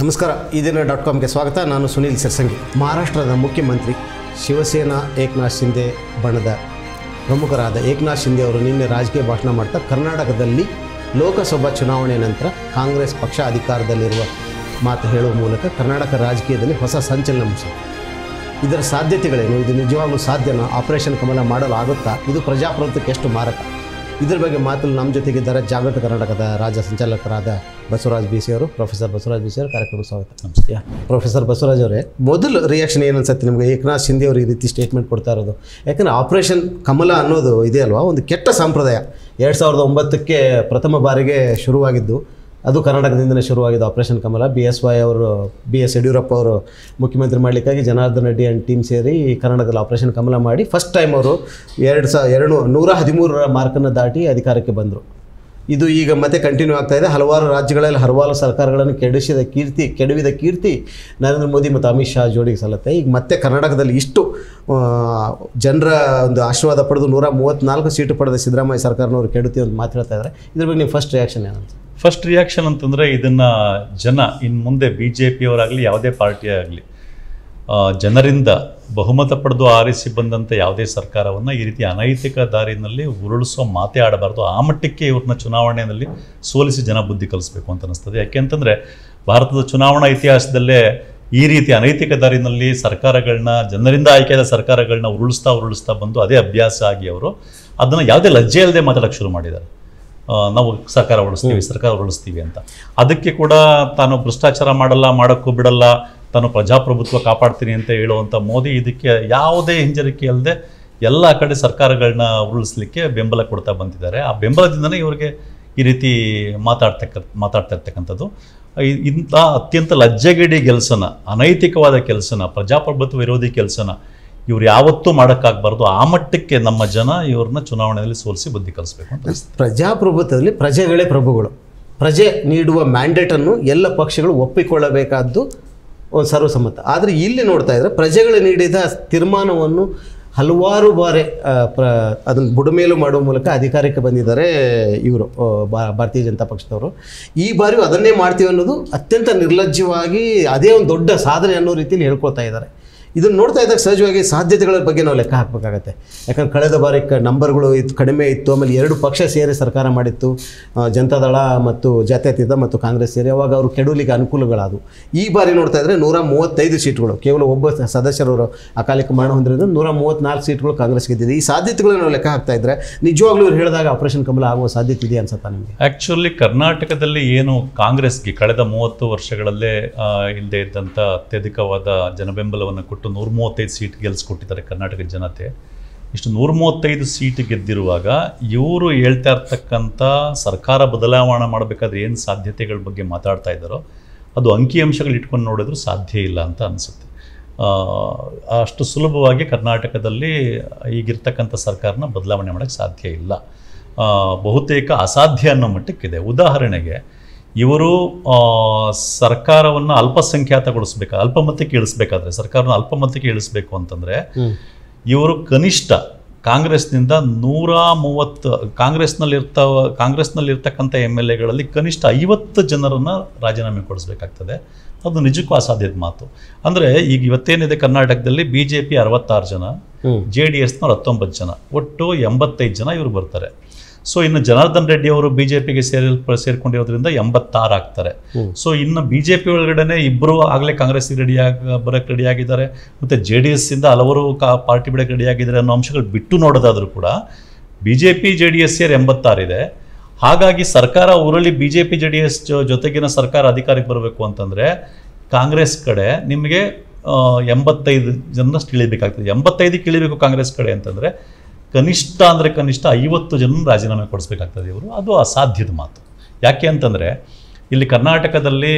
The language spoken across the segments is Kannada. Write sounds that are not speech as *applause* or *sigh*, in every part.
ನಮಸ್ಕಾರ ಈ ದಿನ ಡಾಟ್ ಕಾಮ್ಗೆ ಸ್ವಾಗತ ನಾನು ಸುನೀಲ್ ಸರ್ಸಂಗಿ ಮಹಾರಾಷ್ಟ್ರದ ಮುಖ್ಯಮಂತ್ರಿ ಶಿವಸೇನಾ ಏಕನಾಥ್ ಶಿಂದೆ ಬಣದ ಪ್ರಮುಖರಾದ ಏಕನಾಥ್ ಶಿಂದೆ ಅವರು ನಿನ್ನೆ ರಾಜಕೀಯ ಭಾಷಣ ಮಾಡ್ತಾ ಕರ್ನಾಟಕದಲ್ಲಿ ಲೋಕಸಭಾ ಚುನಾವಣೆ ನಂತರ ಕಾಂಗ್ರೆಸ್ ಪಕ್ಷ ಅಧಿಕಾರದಲ್ಲಿರುವ ಮಾತು ಹೇಳುವ ಮೂಲಕ ಕರ್ನಾಟಕ ರಾಜಕೀಯದಲ್ಲಿ ಹೊಸ ಸಂಚಲನ ಮುಂಚೆ ಇದರ ಸಾಧ್ಯತೆಗಳೇನು ಇದು ನಿಜವಾಗಲೂ ಸಾಧ್ಯನ ಆಪರೇಷನ್ ಕಮಲ ಮಾಡಲಾಗುತ್ತಾ ಇದು ಪ್ರಜಾಪ್ರಭುತ್ವಕ್ಕೆ ಎಷ್ಟು ಮಾರಕ ಇದರ ಬಗ್ಗೆ ಮಾತು ನಮ್ಮ ಜೊತೆಗಿದ್ದಾರೆ ಜಾಗೃತ ಕರ್ನಾಟಕದ ರಾಜ್ಯ ಸಂಚಾಲಕರಾದ ಬಸವರಾಜ್ ಬಿ ಸಿ ಅವರು ಪ್ರೊಫೆಸರ್ ಬಸವರಾಜ್ ಬಿ ಸಿ ಅವರು ಕಾರ್ಯಕ್ರಮಕ್ಕೆ ಸ್ವಾಗತ ನಮಸ್ತೆ ಪ್ರೊಫೆಸರ್ ಬಸವರಾಜ್ ಅವರೇ ಮೊದಲು ರಿಯಾಕ್ಷನ್ ಏನು ಅನ್ಸುತ್ತೆ ನಿಮಗೆ ಏಕನಾಥ್ ಶಿಂದೆ ಅವರು ಈ ರೀತಿ ಸ್ಟೇಟ್ಮೆಂಟ್ ಕೊಡ್ತಾ ಇರೋದು ಯಾಕಂದರೆ ಆಪರೇಷನ್ ಕಮಲ ಅನ್ನೋದು ಇದೆಯಲ್ವಾ ಒಂದು ಕೆಟ್ಟ ಸಂಪ್ರದಾಯ ಎರಡು ಸಾವಿರದ ಒಂಬತ್ತಕ್ಕೆ ಪ್ರಥಮ ಬಾರಿಗೆ ಶುರುವಾಗಿದ್ದು ಅದು ಕರ್ನಾಟಕದಿಂದಲೇ ಶುರುವಾಗಿದೆ operation Kamala B S Y ಅವರು ಬಿ ಎಸ್ ಯಡಿಯೂರಪ್ಪ ಅವರು ಮುಖ್ಯಮಂತ್ರಿ ಮಾಡಲಿಕ್ಕಾಗಿ ಜನಾರ್ದನ್ ರೆಡ್ಡಿ ಆ್ಯಂಡ್ ಟೀಮ್ ಸೇರಿ ಕರ್ನಾಟಕದಲ್ಲಿ ಆಪರೇಷನ್ ಕಮಲ ಮಾಡಿ ಫಸ್ಟ್ ಟೈಮ್ ಅವರು ಎರಡು ಸಾ ಎರಡು ನೂರ ಹದಿಮೂರರ ಮಾರ್ಕನ್ನು ದಾಟಿ ಅಧಿಕಾರಕ್ಕೆ ಬಂದರು ಇದು ಈಗ ಮತ್ತೆ ಕಂಟಿನ್ಯೂ ಆಗ್ತಾ ಇದೆ ಹಲವಾರು ರಾಜ್ಯಗಳಲ್ಲಿ ಹಲವಾರು ಸರ್ಕಾರಗಳನ್ನು ಕೆಡಿಸಿದ ಕೀರ್ತಿ ಕೆಡವಿದ ಕೀರ್ತಿ ನರೇಂದ್ರ ಮೋದಿ ಮತ್ತು ಅಮಿತ್ ಶಾ ಜೋಡಿಗೆ ಸಲ್ಲತ್ತೆ ಈಗ ಮತ್ತೆ ಕರ್ನಾಟಕದಲ್ಲಿ ಇಷ್ಟು ಜನರ ಒಂದು ಆಶೀರ್ವಾದ ಪಡೆದು ನೂರ ಮೂವತ್ತ್ನಾಲ್ಕು ಸೀಟು ಪಡೆದ ಸಿದ್ದರಾಮಯ್ಯ ಸರ್ಕಾರನವರು ಕೆಡುತ್ತಿ ಅಂತ ಮಾತಾಡ್ತಾ ಇದ್ದಾರೆ ಇದ್ರ ಬಗ್ಗೆ ನೀವು ಫಸ್ಟ್ ರಿಯಾಕ್ಷನ್ ಏನಂತ ಫಸ್ಟ್ ರಿಯಾಕ್ಷನ್ ಅಂತಂದರೆ ಇದನ್ನು ಜನ ಇನ್ನು ಮುಂದೆ ಬಿ ಜೆ ಪಿಯವರಾಗಲಿ ಯಾವುದೇ ಪಾರ್ಟಿಯಾಗಲಿ ಆಗಲಿ ಜನರಿಂದ ಬಹುಮತ ಪಡೆದು ಆರಿಸಿ ಬಂದಂಥ ಯಾವುದೇ ಸರ್ಕಾರವನ್ನು ಈ ರೀತಿ ಅನೈತಿಕ ದಾರಿನಲ್ಲಿ ಉರುಳಿಸೋ ಮಾತೇ ಆಡಬಾರ್ದು ಆ ಮಟ್ಟಕ್ಕೆ ಇವ್ರನ್ನ ಚುನಾವಣೆಯಲ್ಲಿ ಸೋಲಿಸಿ ಜನ ಬುದ್ಧಿ ಕಲಿಸ್ಬೇಕು ಅಂತ ಅನ್ನಿಸ್ತದೆ ಯಾಕೆಂತಂದರೆ ಭಾರತದ ಚುನಾವಣಾ ಇತಿಹಾಸದಲ್ಲೇ ಈ ರೀತಿ ಅನೈತಿಕ ದಾರಿನಲ್ಲಿ ಸರ್ಕಾರಗಳನ್ನ ಜನರಿಂದ ಆಯ್ಕೆಯಾದ ಸರ್ಕಾರಗಳನ್ನ ಉರುಳಿಸ್ತಾ ಉರುಳಿಸ್ತಾ ಬಂದು ಅದೇ ಅಭ್ಯಾಸ ಆಗಿ ಅವರು ಅದನ್ನು ಯಾವುದೇ ಲಜ್ಜೆ ಮಾತಾಡಕ್ಕೆ ಶುರು ಮಾಡಿದ್ದಾರೆ ನಾವು ಸರ್ಕಾರ ಉಳಿಸ್ತೀವಿ ಸರ್ಕಾರ ಹೊರಡಿಸ್ತೀವಿ ಅಂತ ಅದಕ್ಕೆ ಕೂಡ ತಾನು ಭ್ರಷ್ಟಾಚಾರ ಮಾಡಲ್ಲ ಮಾಡೋಕ್ಕೂ ಬಿಡಲ್ಲ ತಾನು ಪ್ರಜಾಪ್ರಭುತ್ವ ಕಾಪಾಡ್ತೀನಿ ಅಂತ ಹೇಳುವಂಥ ಮೋದಿ ಇದಕ್ಕೆ ಯಾವುದೇ ಹಿಂಜರಿಕೆ ಅಲ್ಲದೆ ಎಲ್ಲ ಕಡೆ ಸರ್ಕಾರಗಳನ್ನ ಉರುಳಿಸ್ಲಿಕ್ಕೆ ಬೆಂಬಲ ಕೊಡ್ತಾ ಬಂದಿದ್ದಾರೆ ಆ ಬೆಂಬಲದಿಂದನೇ ಇವರಿಗೆ ಈ ರೀತಿ ಮಾತಾಡ್ತಕ್ಕ ಮಾತಾಡ್ತಾ ಇರ್ತಕ್ಕಂಥದ್ದು ಇಂಥ ಅತ್ಯಂತ ಲಜ್ಜೆಗೇಡಿ ಕೆಲಸನ ಅನೈತಿಕವಾದ ಕೆಲಸನ ಪ್ರಜಾಪ್ರಭುತ್ವ ವಿರೋಧಿ ಕೆಲಸನ ಇವ್ರು ಯಾವತ್ತೂ ಮಾಡೋಕ್ಕಾಗಬಾರ್ದು ಆ ಮಟ್ಟಕ್ಕೆ ನಮ್ಮ ಜನ ಇವ್ರನ್ನ ಚುನಾವಣೆಯಲ್ಲಿ ಸೋಲಿಸಿ ಬುದ್ಧಿ ಕಲಿಸ್ಬೇಕು ಪ್ರಜಾಪ್ರಭುತ್ವದಲ್ಲಿ ಪ್ರಜೆಗಳೇ ಪ್ರಭುಗಳು ಪ್ರಜೆ ನೀಡುವ ಮ್ಯಾಂಡೇಟನ್ನು ಎಲ್ಲ ಪಕ್ಷಗಳು ಒಪ್ಪಿಕೊಳ್ಳಬೇಕಾದ್ದು ಒಂದು ಸರ್ವಸಮ್ಮತ ಆದರೆ ಇಲ್ಲಿ ನೋಡ್ತಾ ಇದ್ದರೆ ಪ್ರಜೆಗಳು ನೀಡಿದ ತೀರ್ಮಾನವನ್ನು ಹಲವಾರು ಬಾರಿ ಪ್ರ ಅದನ್ನು ಬುಡಮೇಲು ಮಾಡುವ ಮೂಲಕ ಅಧಿಕಾರಕ್ಕೆ ಬಂದಿದ್ದಾರೆ ಇವರು ಭಾರತೀಯ ಜನತಾ ಪಕ್ಷದವರು ಈ ಬಾರಿಯೂ ಅದನ್ನೇ ಮಾಡ್ತೀವಿ ಅನ್ನೋದು ಅತ್ಯಂತ ನಿರ್ಲಜ್ಜವಾಗಿ ಅದೇ ಒಂದು ದೊಡ್ಡ ಸಾಧನೆ ಅನ್ನೋ ರೀತಿಯಲ್ಲಿ ಹೇಳ್ಕೊಳ್ತಾ ಇದ್ದಾರೆ ಇದನ್ನು ನೋಡ್ತಾ ಇದ್ದಾಗ ಸಹಜವಾಗಿ ಸಾಧ್ಯತೆಗಳ ಬಗ್ಗೆ ನಾವು ಲೆಕ್ಕ ಹಾಕಬೇಕಾಗತ್ತೆ ಯಾಕಂದ್ರೆ ಕಳೆದ ಬಾರಿ ಕ ನಂಬರ್ಗಳು ಇತ್ತು ಕಡಿಮೆ ಇತ್ತು ಆಮೇಲೆ ಎರಡು ಪಕ್ಷ ಸೇರಿ ಸರ್ಕಾರ ಮಾಡಿತ್ತು ಜನತಾದಳ ಮತ್ತು ಜಾತ್ಯತೀತ ಮತ್ತು ಕಾಂಗ್ರೆಸ್ ಸೇರಿ ಅವಾಗ ಅವರು ಕೆಡುವಲಿಗೆ ಅನುಕೂಲಗಳಾದವು ಈ ಬಾರಿ ನೋಡ್ತಾ ಇದ್ದರೆ ನೂರ ಮೂವತ್ತೈದು ಸೀಟ್ಗಳು ಕೇವಲ ಒಬ್ಬ ಸದಸ್ಯರವರು ಅಕಾಲಿಕ ಮರಣ ಹೊಂದಿರೋದು ನೂರ ಮೂವತ್ತ್ನಾಲ್ಕು ಸೀಟ್ಗಳು ಕಾಂಗ್ರೆಸ್ ಗೆದ್ದಿದೆ ಈ ಸಾಧ್ಯತೆಗಳು ನಾವು ಲೆಕ್ಕ ಹಾಕ್ತಾ ಇದ್ದರೆ ನಿಜವಾಗ್ಲೂ ಇವ್ರು ಹೇಳಿದಾಗ ಆಪರೇಷನ್ ಕಮಲ ಆಗುವ ಸಾಧ್ಯತೆ ಇದೆ ಅನ್ಸುತ್ತಾ ನಿಮಗೆ ಆ್ಯಕ್ಚುಲಿ ಕರ್ನಾಟಕದಲ್ಲಿ ಏನು ಕಾಂಗ್ರೆಸ್ಗೆ ಕಳೆದ ಮೂವತ್ತು ವರ್ಷಗಳಲ್ಲೇ ಇಲ್ಲದೆ ಇದ್ದಂಥ ಅತ್ಯಧಿಕವಾದ ಜನಬೆಂಬಲವನ್ನು ಕೊಟ್ಟು ಒಟ್ಟು ನೂರ ಮೂವತ್ತೈದು ಸೀಟ್ ಗೆಲ್ಲಿಸ್ಕೊಟ್ಟಿದ್ದಾರೆ ಕರ್ನಾಟಕ ಜನತೆ ಇಷ್ಟು ನೂರ ಮೂವತ್ತೈದು ಸೀಟ್ ಗೆದ್ದಿರುವಾಗ ಇವರು ಹೇಳ್ತಾ ಇರ್ತಕ್ಕಂಥ ಸರ್ಕಾರ ಬದಲಾವಣೆ ಮಾಡಬೇಕಾದ್ರೆ ಏನು ಸಾಧ್ಯತೆಗಳ ಬಗ್ಗೆ ಮಾತಾಡ್ತಾ ಇದ್ದಾರೋ ಅದು ಅಂಕಿಅಂಶಗಳು ಇಟ್ಕೊಂಡು ನೋಡಿದ್ರು ಸಾಧ್ಯ ಇಲ್ಲ ಅಂತ ಅನಿಸುತ್ತೆ ಅಷ್ಟು ಸುಲಭವಾಗಿ ಕರ್ನಾಟಕದಲ್ಲಿ ಈಗಿರ್ತಕ್ಕಂಥ ಸರ್ಕಾರನ ಬದಲಾವಣೆ ಮಾಡೋಕ್ಕೆ ಸಾಧ್ಯ ಇಲ್ಲ ಬಹುತೇಕ ಅಸಾಧ್ಯ ಅನ್ನೋ ಮಟ್ಟಕ್ಕಿದೆ ಉದಾಹರಣೆಗೆ ಇವರು ಸರ್ಕಾರವನ್ನು ಅಲ್ಪಸಂಖ್ಯಾತಗೊಳಿಸ್ಬೇಕು ಅಲ್ಪಮತಕ್ಕೆ ಇಳಿಸ್ಬೇಕಾದ್ರೆ ಸರ್ಕಾರನ ಅಲ್ಪಮತಕ್ಕೆ ಇಳಿಸ್ಬೇಕು ಅಂತಂದರೆ ಇವರು ಕನಿಷ್ಠ ಕಾಂಗ್ರೆಸ್ನಿಂದ ನೂರ ಮೂವತ್ತು ಕಾಂಗ್ರೆಸ್ನಲ್ಲಿರ್ತಾವ ಕಾಂಗ್ರೆಸ್ನಲ್ಲಿರ್ತಕ್ಕಂಥ ಎಮ್ ಎಲ್ ಎಗಳಲ್ಲಿ ಕನಿಷ್ಠ ಐವತ್ತು ಜನರನ್ನು ರಾಜೀನಾಮೆ ಕೊಡಿಸ್ಬೇಕಾಗ್ತದೆ ಅದು ನಿಜಕ್ಕೂ ಅಸಾಧ್ಯದ ಮಾತು ಅಂದರೆ ಈಗ ಇವತ್ತೇನಿದೆ ಕರ್ನಾಟಕದಲ್ಲಿ ಬಿ ಜೆ ಪಿ ಅರವತ್ತಾರು ಜನ ಜೆ ಡಿ ಎಸ್ನವ್ರು ಹತ್ತೊಂಬತ್ತು ಜನ ಒಟ್ಟು ಎಂಬತ್ತೈದು ಜನ ಇವರು ಬರ್ತಾರೆ ಸೊ ಇನ್ನು ಜನಾರ್ದನ್ ರೆಡ್ಡಿ ಅವರು ಬಿಜೆಪಿಗೆ ಸೇರಿ ಸೇರ್ಕೊಂಡಿರೋದ್ರಿಂದ ಎಂಬತ್ತಾರು ಆಗ್ತಾರೆ ಸೊ ಇನ್ನು ಬಿಜೆಪಿ ಒಳಗಡೆನೆ ಇಬ್ಬರು ಆಗಲೇ ಕಾಂಗ್ರೆಸ್ ರೆಡಿ ಆಗ ಬರೋಕ್ಕೆ ರೆಡಿ ಆಗಿದ್ದಾರೆ ಮತ್ತು ಜೆ ಡಿ ಎಸ್ ಇಂದ ಹಲವರು ಕಾ ಪಾರ್ಟಿ ಬಿಡಕ್ಕೆ ರೆಡಿ ಆಗಿದ್ದಾರೆ ಅನ್ನೋ ಅಂಶಗಳು ಬಿಟ್ಟು ನೋಡೋದಾದರೂ ಕೂಡ B J P J D S ಸೇರಿ ಎಂಬತ್ತಾರಿದೆ ಹಾಗಾಗಿ ಸರ್ಕಾರ ಊರಲ್ಲಿ B J P J D S ಜೊತೆಗಿನ ಸರ್ಕಾರ ಅಧಿಕಾರಕ್ಕೆ ಬರಬೇಕು ಅಂತಂದರೆ ಕಾಂಗ್ರೆಸ್ ಕಡೆ ನಿಮಗೆ ಎಂಬತ್ತೈದು ಜನ ಇಳಿಬೇಕಾಗ್ತದೆ ಎಂಬತ್ತೈದಕ್ಕೆ ಇಳಿಬೇಕು ಕಾಂಗ್ರೆಸ್ ಕಡೆ ಅಂತಂದರೆ ಕನಿಷ್ಠ ಅಂದರೆ ಕನಿಷ್ಠ ಐವತ್ತು ಜನ ರಾಜೀನಾಮೆ ಕೊಡಿಸ್ಬೇಕಾಗ್ತದೆ ಇವರು ಅದು ಅಸಾಧ್ಯದ ಮಾತು ಯಾಕೆ ಅಂತಂದರೆ ಇಲ್ಲಿ ಕರ್ನಾಟಕದಲ್ಲಿ